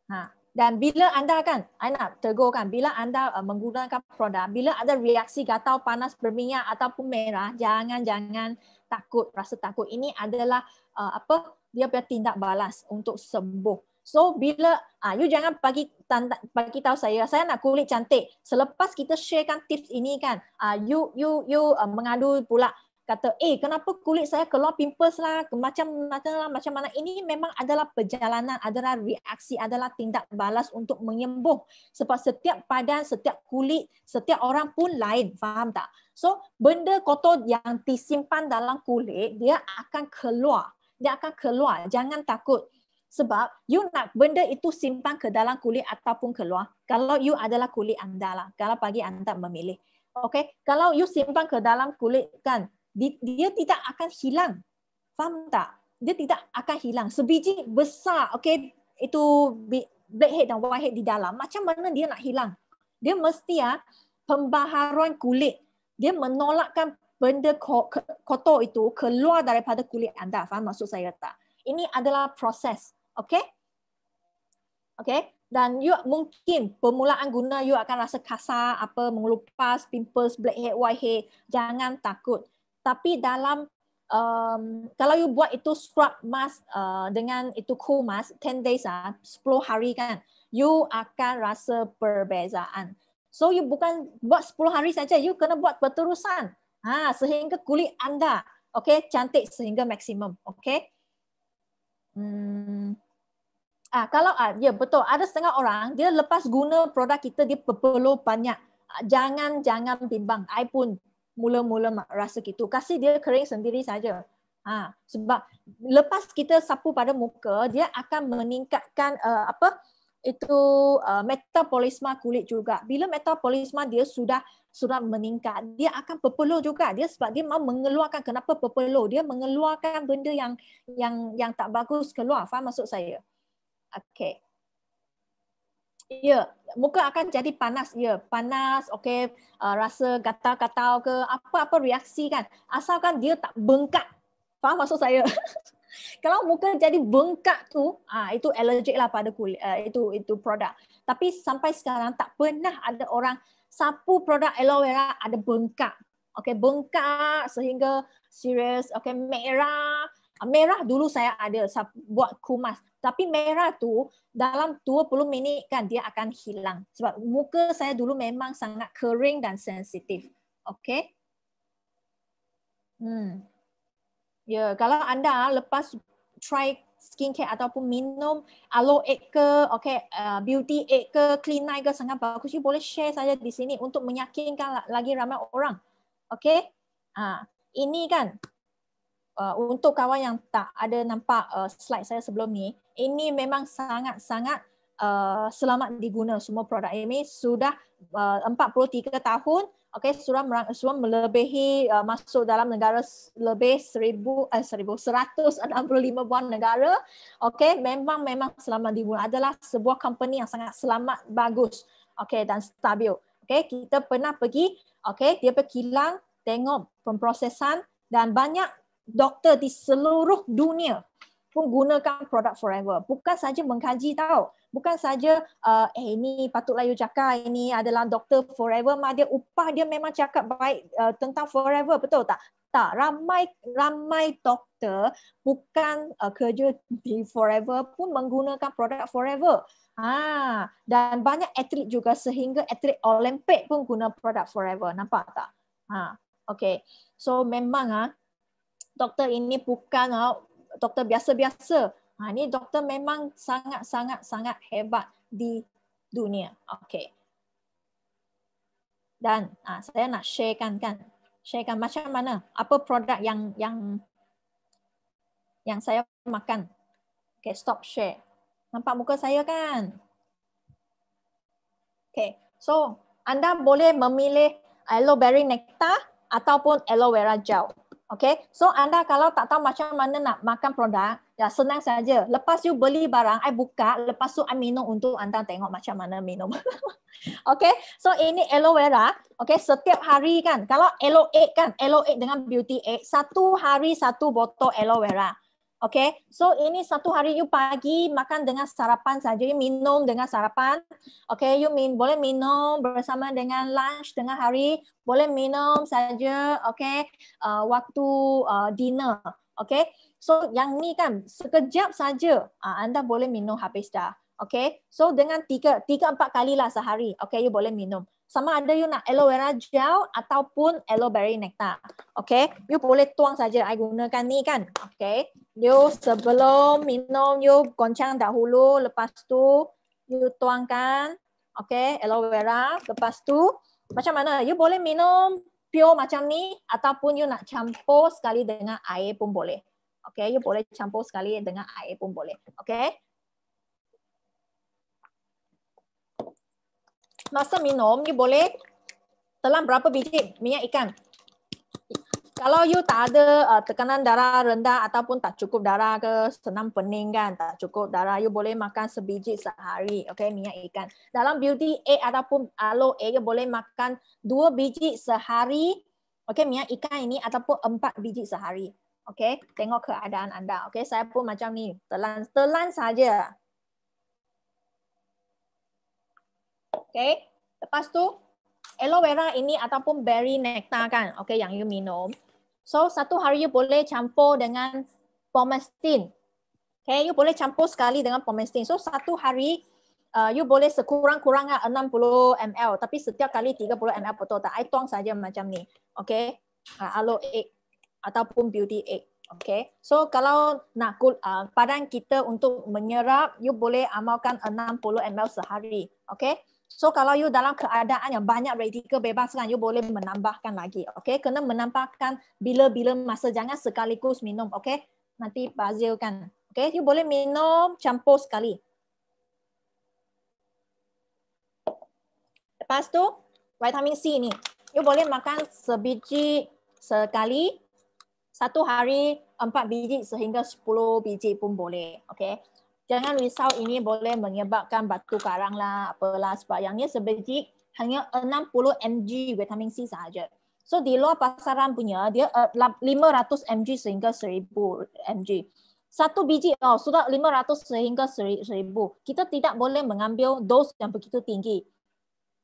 Ha. Dan bila anda kan, I nak tegur kan, bila anda uh, menggunakan produk, bila ada reaksi gatal, panas, berminyak ataupun merah, jangan-jangan takut, rasa takut. Ini adalah uh, apa? dia tindak balas untuk sembuh. So bila ah you jangan bagi tanda bagi tahu saya saya nak kulit cantik. Selepas kita sharekan tips ini kan, ah you you you uh, mengadu pula kata, eh kenapa kulit saya keluar pimples lah, macam mana lah, macam mana. Ini memang adalah perjalanan, adalah reaksi, adalah tindak balas untuk menyembuh. Sebab setiap badan, setiap kulit, setiap orang pun lain. Faham tak? So, benda kotor yang disimpan dalam kulit, dia akan keluar. Dia akan keluar. Jangan takut. Sebab you nak benda itu simpan ke dalam kulit ataupun keluar. Kalau you adalah kulit anda lah. Kalau pagi anda memilih. Okay. Kalau you simpan ke dalam kulit kan, dia tidak akan hilang. Faham tak? Dia tidak akan hilang. Sebiji besar, okay, itu blackhead dan whitehead di dalam, macam mana dia nak hilang? Dia mesti ya, pembaharuan kulit. Dia menolakkan benda kotor itu keluar daripada kulit anda. Faham maksud saya tak? Ini adalah proses. Okay? Okay? Dan you, mungkin permulaan guna you akan rasa kasar, apa mengelupas, pimples, blackhead, whitehead. Jangan takut tapi dalam um, kalau you buat itu scrub mask uh, dengan itu cool mask 10 days ah uh, 10 hari kan you akan rasa perbezaan so you bukan buat 10 hari saja you kena buat berterusan ha sehingga kulit anda okey cantik sehingga maksimum okey hmm. ah kalau ah, ya betul ada setengah orang dia lepas guna produk kita dia perlu banyak ah, jangan jangan bimbang i pun mula-mula rasa gitu. Kasih dia kering sendiri saja. Ha, sebab lepas kita sapu pada muka, dia akan meningkatkan uh, apa itu uh, metabolisme kulit juga. Bila metabolisme dia sudah sudah meningkat, dia akan berpeluh juga. Dia sebab dia mau mengeluarkan kenapa berpeluh? Dia mengeluarkan benda yang yang yang tak bagus keluar. Faham maksud saya? Okay. Ya, muka akan jadi panas. Ya, panas, okey, uh, rasa gatal-gatal ke, apa-apa reaksi kan. Asalkan dia tak bengkak. Faham maksud saya? Kalau muka jadi bengkak tu, ah itu allergic lah pada kulit, uh, itu itu produk. Tapi sampai sekarang tak pernah ada orang sapu produk aloe vera ada bengkak. Okey, bengkak sehingga serius, okey, merah, Ah, merah dulu saya ada buat kumas tapi merah tu dalam 20 minit kan dia akan hilang sebab muka saya dulu memang sangat kering dan sensitif Okay, hmm ya yeah. kalau anda ah, lepas try skincare ataupun minum aloe egg ke okey uh, beauty egg ke clean night ke sangat bagus you boleh share saja di sini untuk meyakinkan lagi ramai orang Okay, ah uh, ini kan uh, untuk kawan yang tak ada nampak uh, slide saya sebelum ni, ini memang sangat-sangat uh, selamat diguna semua produk ini sudah uh, 43 tahun okey sudah merang, sudah melebihi uh, masuk dalam negara lebih eh, seribu seratus enam puluh lima buah negara okey memang memang selamat diguna adalah sebuah company yang sangat selamat bagus okey dan stabil okey kita pernah pergi okey dia berkilang tengok pemprosesan dan banyak doktor di seluruh dunia pun gunakan produk forever. Bukan saja mengkaji tau. Bukan saja uh, eh ini patutlah you cakap ini adalah doktor forever mah dia upah dia memang cakap baik uh, tentang forever betul tak? Tak ramai ramai doktor bukan uh, kerja di forever pun menggunakan produk forever. Ah dan banyak atlet juga sehingga atlet Olimpik pun guna produk forever. Nampak tak? Ha. Okay. So memang ah doktor ini bukan oh, doktor biasa-biasa. Ha, ini doktor memang sangat-sangat-sangat hebat di dunia. Okay. Dan ha, saya nak sharekan kan. Sharekan macam mana? Apa produk yang yang yang saya makan? Okay, stop share. Nampak muka saya kan? Okay, so anda boleh memilih aloe berry nectar ataupun aloe vera gel. Okay, so anda kalau tak tahu macam mana nak makan produk, ya senang saja. Lepas you beli barang, saya buka, lepas tu I minum untuk anda tengok macam mana minum. okay, so ini aloe vera. Okay, setiap hari kan, kalau aloe egg kan, aloe egg dengan beauty egg, satu hari satu botol aloe vera. Okay, so ini satu hari you pagi makan dengan sarapan saja, you minum dengan sarapan. Okay, you min boleh minum bersama dengan lunch tengah hari, boleh minum saja. Okay, uh, waktu uh, dinner. Okay, so yang ni kan sekejap saja uh, anda boleh minum habis dah. Okay, so dengan tiga tiga empat kali lah sehari. Okay, you boleh minum sama ada you nak aloe vera gel ataupun aloe berry nectar. Okay, you boleh tuang saja. I gunakan ni kan. Okay, you sebelum minum, you goncang dahulu. Lepas tu, you tuangkan. Okay, aloe vera. Lepas tu, macam mana? You boleh minum pure macam ni ataupun you nak campur sekali dengan air pun boleh. Okay, you boleh campur sekali dengan air pun boleh. Okay, semasa minum, you boleh telan berapa biji minyak ikan. Kalau you tak ada uh, tekanan darah rendah ataupun tak cukup darah ke senam pening kan, tak cukup darah, you boleh makan sebiji sehari okay, minyak ikan. Dalam beauty A ataupun aloe A, you boleh makan dua biji sehari okay, minyak ikan ini ataupun empat biji sehari. Okay, tengok keadaan anda. Okay, saya pun macam ni, telan telan saja. Okay. Lepas tu, aloe vera ini ataupun berry nectar kan. Okay, yang you minum. So, satu hari you boleh campur dengan pomestin. Okay, you boleh campur sekali dengan pomestin. So, satu hari uh, you boleh sekurang-kurangnya lah 60 ml. Tapi setiap kali 30 ml betul tak? I tuang saja macam ni. Okay. Uh, aloe egg ataupun beauty egg. Okay. So, kalau nak uh, padan kita untuk menyerap, you boleh amalkan 60 ml sehari. Okay. So kalau you dalam keadaan yang banyak radikal bebas kan, you boleh menambahkan lagi. Okay? Kena menambahkan bila-bila masa. Jangan sekaligus minum. Okay? Nanti bazil kan. Okay? You boleh minum campur sekali. Lepas tu, vitamin C ni. You boleh makan sebiji sekali. Satu hari empat biji sehingga sepuluh biji pun boleh. Okay? jangan risau ini boleh menyebabkan batu karang lah, apalah sebab yang ni sebiji hanya 60 mg vitamin C sahaja. So di luar pasaran punya dia 500 eh, mg sehingga 1000 mg. Satu biji oh sudah 500 sehingga 1000. Kita tidak boleh mengambil dos yang begitu tinggi.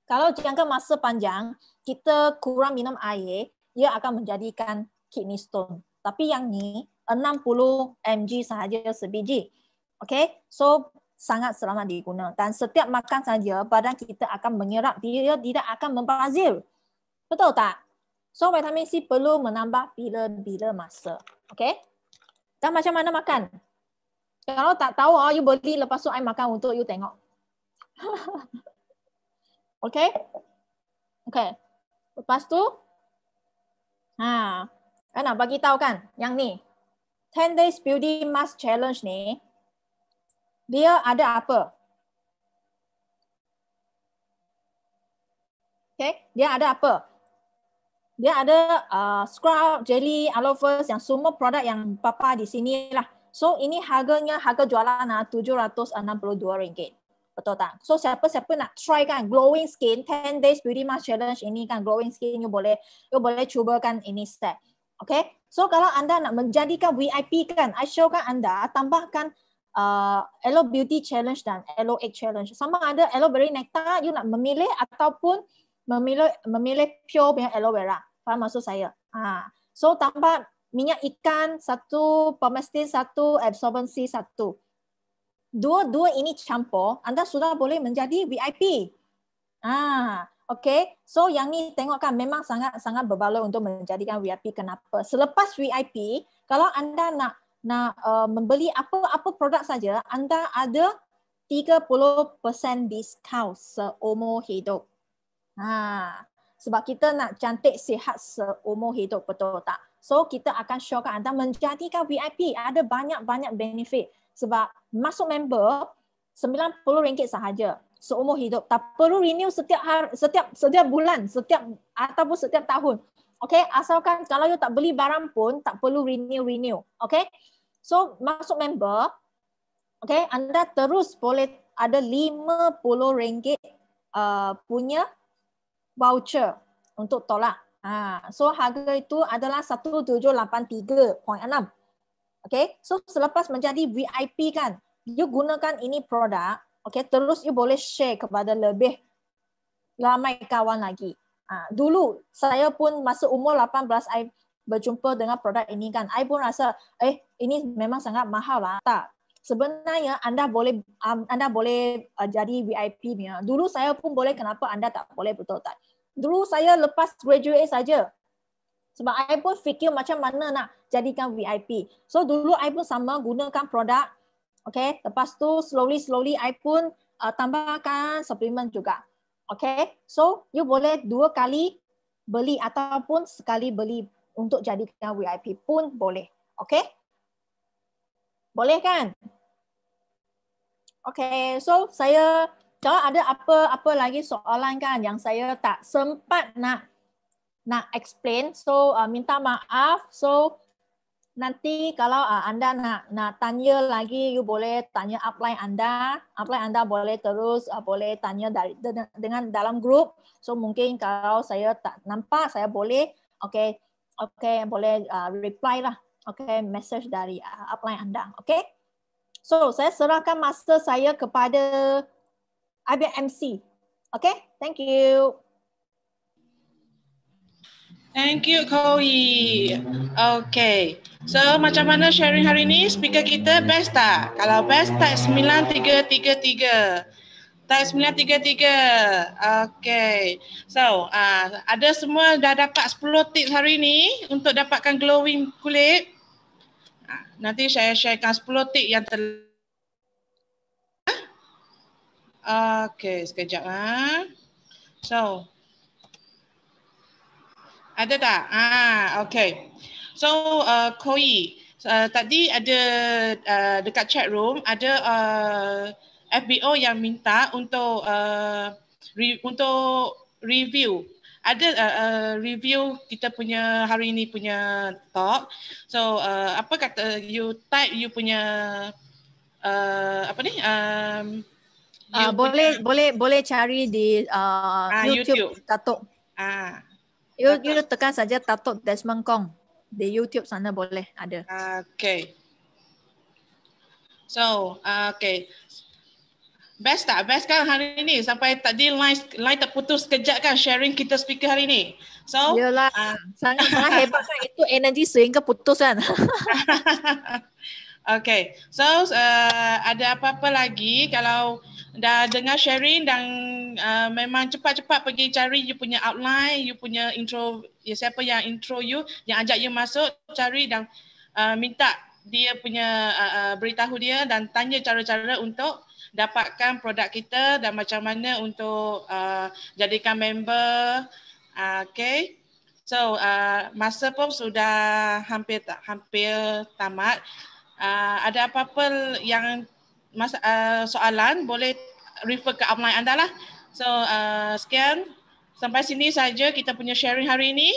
Kalau jangka masa panjang kita kurang minum air, ia akan menjadikan kidney stone. Tapi yang ni 60 mg sahaja sebiji. Okay, so sangat selamat digunakan Dan setiap makan saja, badan kita akan menyerap, dia tidak akan membazir. Betul tak? So, vitamin C perlu menambah bila-bila masa. Okay? Dan macam mana makan? Kalau tak tahu, oh, you beli lepas tu I makan untuk you tengok. okay? Okay. Lepas tu, ha, I kan nak bagi tahu kan yang ni. 10 Days Beauty Mask Challenge ni, dia ada apa? Okay, dia ada apa? Dia ada uh, scrub, jelly, aloe vera yang semua produk yang papa di sini lah. So ini harganya harga jualan lah, dua ringgit. Betul tak? So siapa-siapa nak try kan glowing skin, 10 days beauty mask challenge ini kan glowing skin, you boleh you boleh cuba kan ini set. Okay? So kalau anda nak menjadikan VIP kan, I show kan anda tambahkan uh, Elo Beauty Challenge dan Elo Egg Challenge. Sama ada Elo Berry Nectar, you nak memilih ataupun memilih memilih pure punya aloe vera. Faham maksud saya? Ah, So tambah minyak ikan, satu pomestin, satu absorbency, satu. Dua-dua ini campur, anda sudah boleh menjadi VIP. Ah, ha. okay. So yang ni tengokkan memang sangat-sangat berbaloi untuk menjadikan VIP. Kenapa? Selepas VIP, kalau anda nak nak uh, membeli apa-apa produk saja, anda ada 30% discount seumur hidup. Ha, sebab kita nak cantik sihat seumur hidup, betul tak? So, kita akan syorkan anda menjadikan VIP. Ada banyak-banyak benefit. Sebab masuk member, RM90 sahaja seumur hidup. Tak perlu renew setiap hari, setiap setiap bulan, setiap ataupun setiap tahun. Okay, asalkan kalau you tak beli barang pun, tak perlu renew-renew. Okay, so masuk member, okay, anda terus boleh ada RM50 uh, punya voucher untuk tolak. Ha. So harga itu adalah RM1783.6. Okay, so selepas menjadi VIP kan, you gunakan ini produk, okay, terus you boleh share kepada lebih ramai kawan lagi. Ah, dulu saya pun masa umur 18 saya berjumpa dengan produk ini kan. Saya pun rasa eh ini memang sangat mahal lah. Tak. Sebenarnya anda boleh um, anda boleh uh, jadi VIP ya. Dulu saya pun boleh kenapa anda tak boleh betul tak? Dulu saya lepas graduate saja. Sebab saya pun fikir macam mana nak jadikan VIP. So dulu saya pun sama gunakan produk. Okay. Lepas tu slowly slowly saya pun uh, tambahkan suplemen juga. Okay, so you boleh dua kali beli ataupun sekali beli untuk jadikan VIP pun boleh. Okay? Boleh kan? Okay, so saya kalau ada apa-apa lagi soalan kan yang saya tak sempat nak nak explain, so uh, minta maaf. So nanti kalau uh, anda nak nak tanya lagi, you boleh tanya apply anda. apply anda boleh terus uh, boleh tanya dari, dengan dalam grup. So mungkin kalau saya tak nampak, saya boleh okay okay boleh uh, reply lah. Okay, message dari uh, upline anda. Okay. So saya serahkan master saya kepada IBMC. Okay, thank you. Thank you, Koi. Okay. So, macam mana sharing hari ini? Speaker kita best tak? Kalau best, tak 9333. Tak 9333. Okay. So, uh, ada semua dah dapat 10 tips hari ini untuk dapatkan glowing kulit. Ah, nanti saya sharekan 10 tips yang telah. Okay, sekejap. Ha? So, ada tak? Ah, okay. So, uh, Koi, uh, tadi ada uh, dekat chat room, ada uh, FBO yang minta untuk uh, re- untuk review. Ada uh, uh, review kita punya hari ini punya talk. So, uh, apa kata you type you punya uh, apa ni? Um, Uh, boleh boleh boleh cari di uh, ah, YouTube, YouTube. Tato. Ah. You, you tekan saja tato Desmond Kong di YouTube sana boleh ada. Okay. So, uh, okay. Best tak? Best kan hari ini? Sampai tadi line, line terputus sekejap kan sharing kita speaker hari ini. So, Yelah. Uh, sangat, hebat kan itu energi sehingga putus kan. okay. So, uh, ada apa-apa lagi kalau dah dengar sharing dan uh, memang cepat-cepat pergi cari you punya outline, you punya intro, ya siapa yang intro you, yang ajak you masuk, cari dan uh, minta dia punya uh, uh beritahu dia dan tanya cara-cara untuk dapatkan produk kita dan macam mana untuk uh, jadikan member. Uh, okay. So, uh, masa pun sudah hampir hampir tamat. Uh, ada apa-apa yang mas- uh, soalan boleh refer ke online anda lah. So uh, sekian sampai sini saja kita punya sharing hari ini.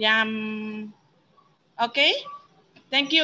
Yang okay, thank you.